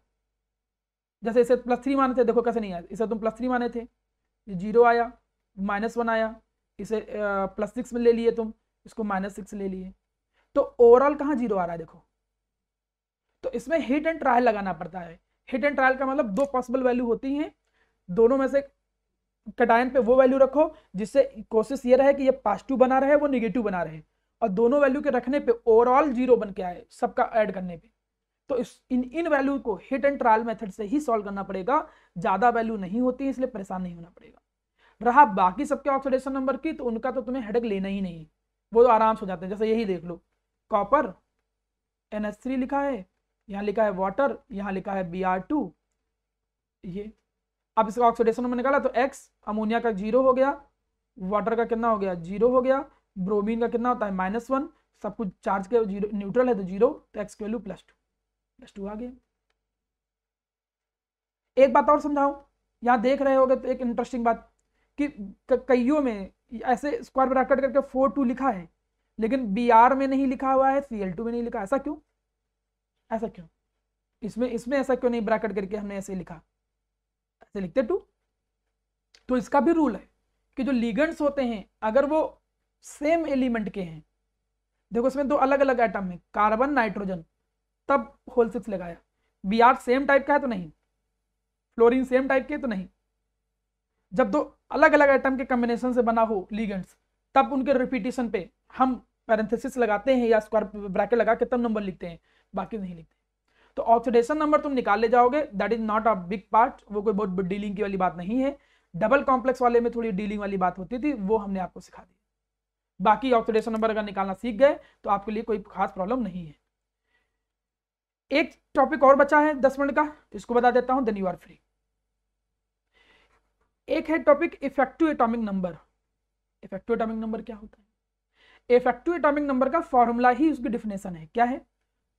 जैसे इसे प्लस थ्री माने थे देखो कैसे नहीं आया इसे तुम प्लस थ्री माने थे जीरो आया माइनस वन आया इसे प्लस सिक्स में ले लिए तुम इसको माइनस सिक्स ले लिए तो ओवरऑल कहाँ जीरो आ रहा है देखो तो इसमें हिट एंड ट्रायल लगाना पड़ता है हिट एंड ट्रायल का मतलब दो पॉसिबल वैल्यू होती हैं दोनों में से कटायन पे वो वैल्यू रखो जिससे कोशिश ये रहे कि ये पॉजिटिव बना रहे वो निगेटिव बना रहे और दोनों वैल्यू के रखने पे ओवरऑल जीरो बन के आए सबका ऐड करने पे तो इस इन इन वैल्यू को हिट एंड ट्रायल मेथड से ही सॉल्व करना पड़ेगा ज़्यादा वैल्यू नहीं होती है इसलिए परेशान नहीं होना पड़ेगा रहा बाकी सबके ऑक्सीडेशन नंबर की तो उनका तो तुम्हें हेडक लेना ही नहीं वो तो आराम से हो जाते हैं जैसे यही देख लो कॉपर एन लिखा है यहाँ लिखा है वाटर यहाँ लिखा है बी ये अब इसका ऑक्सीडेशन में निकाला तो एक्स अमोनिया का जीरो हो गया वाटर का कितना हो गया जीरो हो गया ब्रोमीन का कितना होता है माइनस वन सब कुछ चार्ज के जीरो न्यूट्रल है तो जीरो तो एक्स की value plus two plus two आ गया एक बात और समझाऊ यहाँ देख रहे हो तो एक इंटरेस्टिंग बात कि कईयों में ऐसे स्क्वायर ब्रैकेट करके फोर टू लिखा है लेकिन बी आर में नहीं लिखा हुआ है सी एल टू में नहीं लिखा ऐसा क्यों ऐसा क्यों इसमें इसमें ऐसा क्यों नहीं ब्रैकेट करके हमने ऐसे लिखा ऐसे लिखते टू तो इसका भी रूल है कि जो लीगेंट्स होते हैं अगर वो सेम एलिमेंट के हैं देखो इसमें दो अलग अलग आइटम है कार्बन नाइट्रोजन तब होल सिक्स लगाया बी आर सेम टाइप का है तो नहीं फ्लोरिन सेम टाइप के तो नहीं जब दो अलग अलग आइटम के कम्बिनेशन से बना हो लीगेंट्स तब उनके रिपीटेशन पे हम पैरेंथेसिस लगाते हैं या स्क्वायर ब्रैकेट लगा के तब नंबर लिखते हैं बाकी नहीं लिखते तो ऑक्सीडेशन नंबर तुम निकाल ले जाओगे that is not a big part वो कोई बहुत डीलिंग की वाली बात नहीं है डबल कॉम्प्लेक्स वाले में थोड़ी डीलिंग वाली बात होती थी वो हमने आपको सिखा दी बाकी ऑक्सीडेशन नंबर अगर निकालना सीख गए तो आपके लिए कोई खास प्रॉब्लम नहीं है एक टॉपिक और बचा है दस मिनट का तो इसको बता देता हूं देन यू आर फ्री एक है topic effective atomic number effective atomic number क्या होता है इफेक्टिव एटॉमिक नंबर का फॉर्मूला ही उसकी डिफिनेशन है क्या है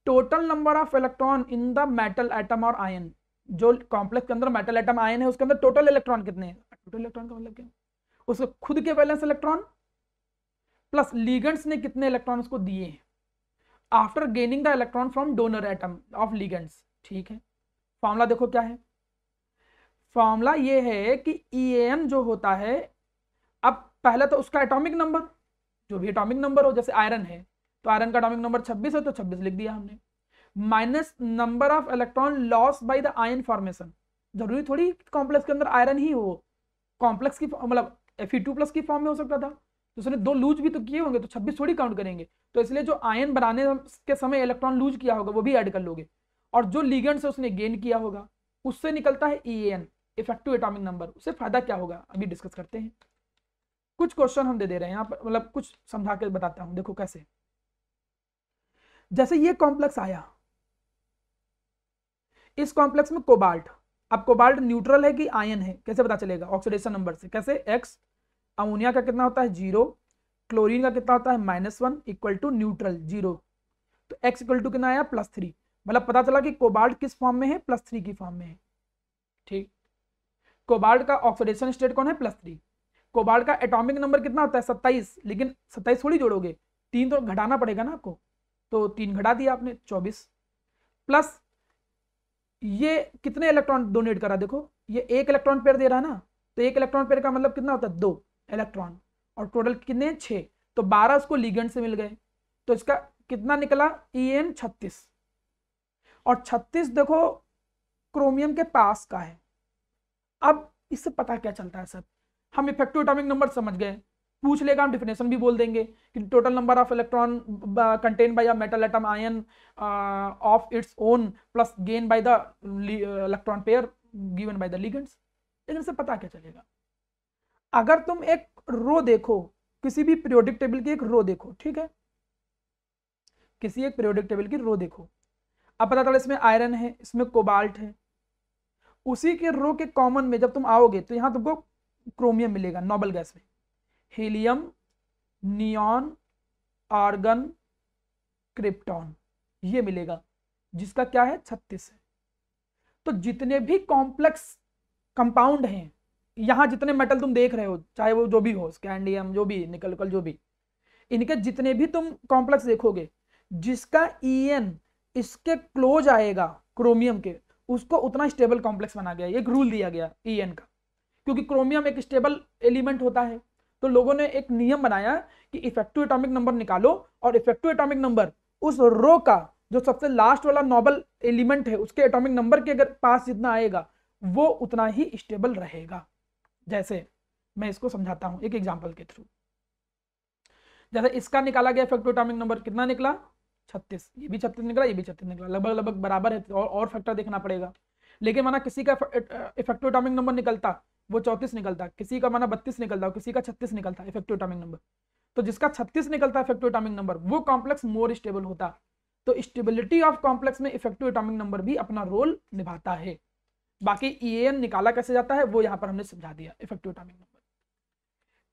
total number of electron in the metal atom और आयन जो कॉम्प्लेक्स के अंदर मेटल एटम आयन है उसके अंदर टोटल इलेक्ट्रॉन कितने टोटल इलेक्ट्रॉन का मतलब क्या उसके खुद के बैलेंस इलेक्ट्रॉन प्लस लीगेंट्स ने कितने इलेक्ट्रॉन उसको दिए after gaining the electron from donor atom of ligands ठीक है फॉर्मूला देखो क्या है फॉर्मूला ये है कि ई e जो होता है अब पहले तो उसका एटॉमिक नंबर जो भी एटॉमिक नंबर हो जैसे आयरन है तो आयरन का अटोमिक नंबर 26 है तो 26 लिख दिया हमने minus number of electron loss by the ion formation जरूरी थोड़ी कॉम्प्लेक्स के अंदर आयरन ही हो कॉम्प्लेक्स की मतलब एफ प्लस की फॉर्म में हो सकता था तो उसने दो लूज भी तो किए होंगे तो 26 थोड़ी काउंट करेंगे तो इसलिए जो आयन बनाने के समय इलेक्ट्रॉन लूज किया होगा वो भी ऐड कर लोगे और जो लीगेंट से उसने गेन किया होगा उससे निकलता है E N effective atomic number उससे फायदा क्या होगा अभी डिस्कस करते हैं कुछ क्वेश्चन हम दे दे रहे हैं यहाँ पर मतलब कुछ समझा के बताता हूँ देखो कैसे जैसे ये कॉम्प्लेक्स आया इस कॉम्प्लेक्स में कोबाल्ट अब कोबाल्ट न्यूट्रल है कि आयन है कैसे पता चलेगा ऑक्सीडेशन नंबर से कैसे एक्स अमोनिया का कितना होता है जीरो क्लोरीन का कितना होता है minus one equal to neutral zero तो एक्स इक्वल टू कितना आया प्लस थ्री मतलब पता चला कि कोबाल्ट किस फॉर्म में है प्लस थ्री की फॉर्म में है ठीक कोबाल्ट का ऑक्सीडेशन स्टेट कौन है प्लस थ्री कोबाल्ट का एटॉमिक नंबर कितना होता है सत्ताईस लेकिन सत्ताईस थोड़ी जोड़ोगे तीन तो घटाना पड़ेगा ना आपको तो तीन घटा दिया आपने चौबीस प्लस ये कितने इलेक्ट्रॉन डोनेट करा देखो ये एक इलेक्ट्रॉन पेयर दे रहा है ना तो एक इलेक्ट्रॉन पेयर का मतलब कितना होता है दो इलेक्ट्रॉन और टोटल कितने छः तो बारह उसको लीगेंट से मिल गए तो इसका कितना निकला ई एन छत्तीस और छत्तीस देखो क्रोमियम के पास का है अब इससे पता क्या चलता है सर हम इफेक्टिव एटॉमिक नंबर समझ गए पूछ लेगा हम डिफिनेशन भी बोल देंगे कि total number of electron contain by a metal atom ion of its own plus gain by the electron pair given by the ligands लेकिन इससे पता क्या चलेगा अगर तुम एक रो देखो किसी भी पीरियोडिक टेबल की एक रो देखो ठीक है किसी एक पीरियोडिक टेबल की रो देखो अब पता चला इसमें आयरन है इसमें कोबाल्ट है उसी के रो के कॉमन में जब तुम आओगे तो यहाँ तुमको क्रोमियम मिलेगा नोबल गैस में हीलियम नियॉन आर्गन क्रिप्टॉन ये मिलेगा जिसका क्या है छत्तीस है तो जितने भी कॉम्प्लेक्स कंपाउंड हैं यहाँ जितने मेटल तुम देख रहे हो चाहे वो जो भी हो स्कैंडियम जो भी निकल उकल जो भी इनके जितने भी तुम कॉम्प्लेक्स देखोगे जिसका ई e इसके क्लोज आएगा क्रोमियम के उसको उतना स्टेबल कॉम्प्लेक्स बना गया एक रूल दिया गया ई e का क्योंकि क्रोमियम एक स्टेबल एलिमेंट होता है तो लोगों ने एक नियम बनाया कि इफेक्टिव एटॉमिक नंबर निकालो और इफेक्टिव एटॉमिक नंबर उस रो का जो सबसे लास्ट वाला नॉबल एलिमेंट है उसके एटॉमिक नंबर के अगर पास जितना आएगा वो उतना ही स्टेबल रहेगा जैसे मैं इसको समझाता हूं एक एग्जाम्पल के थ्रू जैसे इसका निकाला गया इफेक्टिव एटॉमिक नंबर कितना निकला छत्तीस ये भी छत्तीस निकला ये भी छत्तीस निकला लगभग लगभग बराबर है तो और और फैक्टर देखना पड़ेगा लेकिन माना किसी का इफेक्टिव एटॉमिक नंबर निकलता वो चौंतीस निकलता किसी का माना बत्तीस निकलता किसी का छत्तीस निकलता इफेक्टिव एटॉमिक नंबर तो जिसका छत्तीस निकलता इफेक्टिव एटॉमिक नंबर वो कॉम्प्लेक्स मोर स्टेबल होता तो स्टेबिलिटी ऑफ कॉम्प्लेक्स में इफेक्टिव एटॉमिक नंबर भी अपना रोल निभाता है बाकी ई निकाला कैसे जाता है वो यहाँ पर हमने समझा दिया इफेक्टिव एटॉमिक नंबर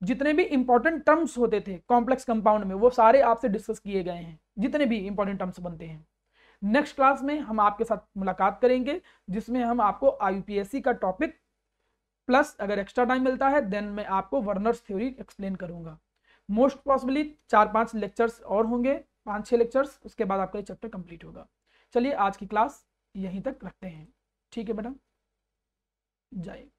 जितने भी इंपॉर्टेंट टर्म्स होते थे कॉम्प्लेक्स कंपाउंड में वो सारे आपसे डिस्कस किए गए हैं जितने भी इंपॉर्टेंट टर्म्स बनते हैं नेक्स्ट क्लास में हम आपके साथ मुलाकात करेंगे जिसमें हम आपको आईयूपीएससी का टॉपिक प्लस अगर एक्स्ट्रा टाइम मिलता है देन मैं आपको वर्नर्स थ्योरी एक्सप्लेन करूंगा मोस्ट पॉसिबली चार पांच लेक्चर्स और होंगे पांच छह लेक्चर्स उसके बाद आपका ये चैप्टर कंप्लीट होगा चलिए आज की क्लास यहीं तक रखते हैं ठीक है मैडम जाइए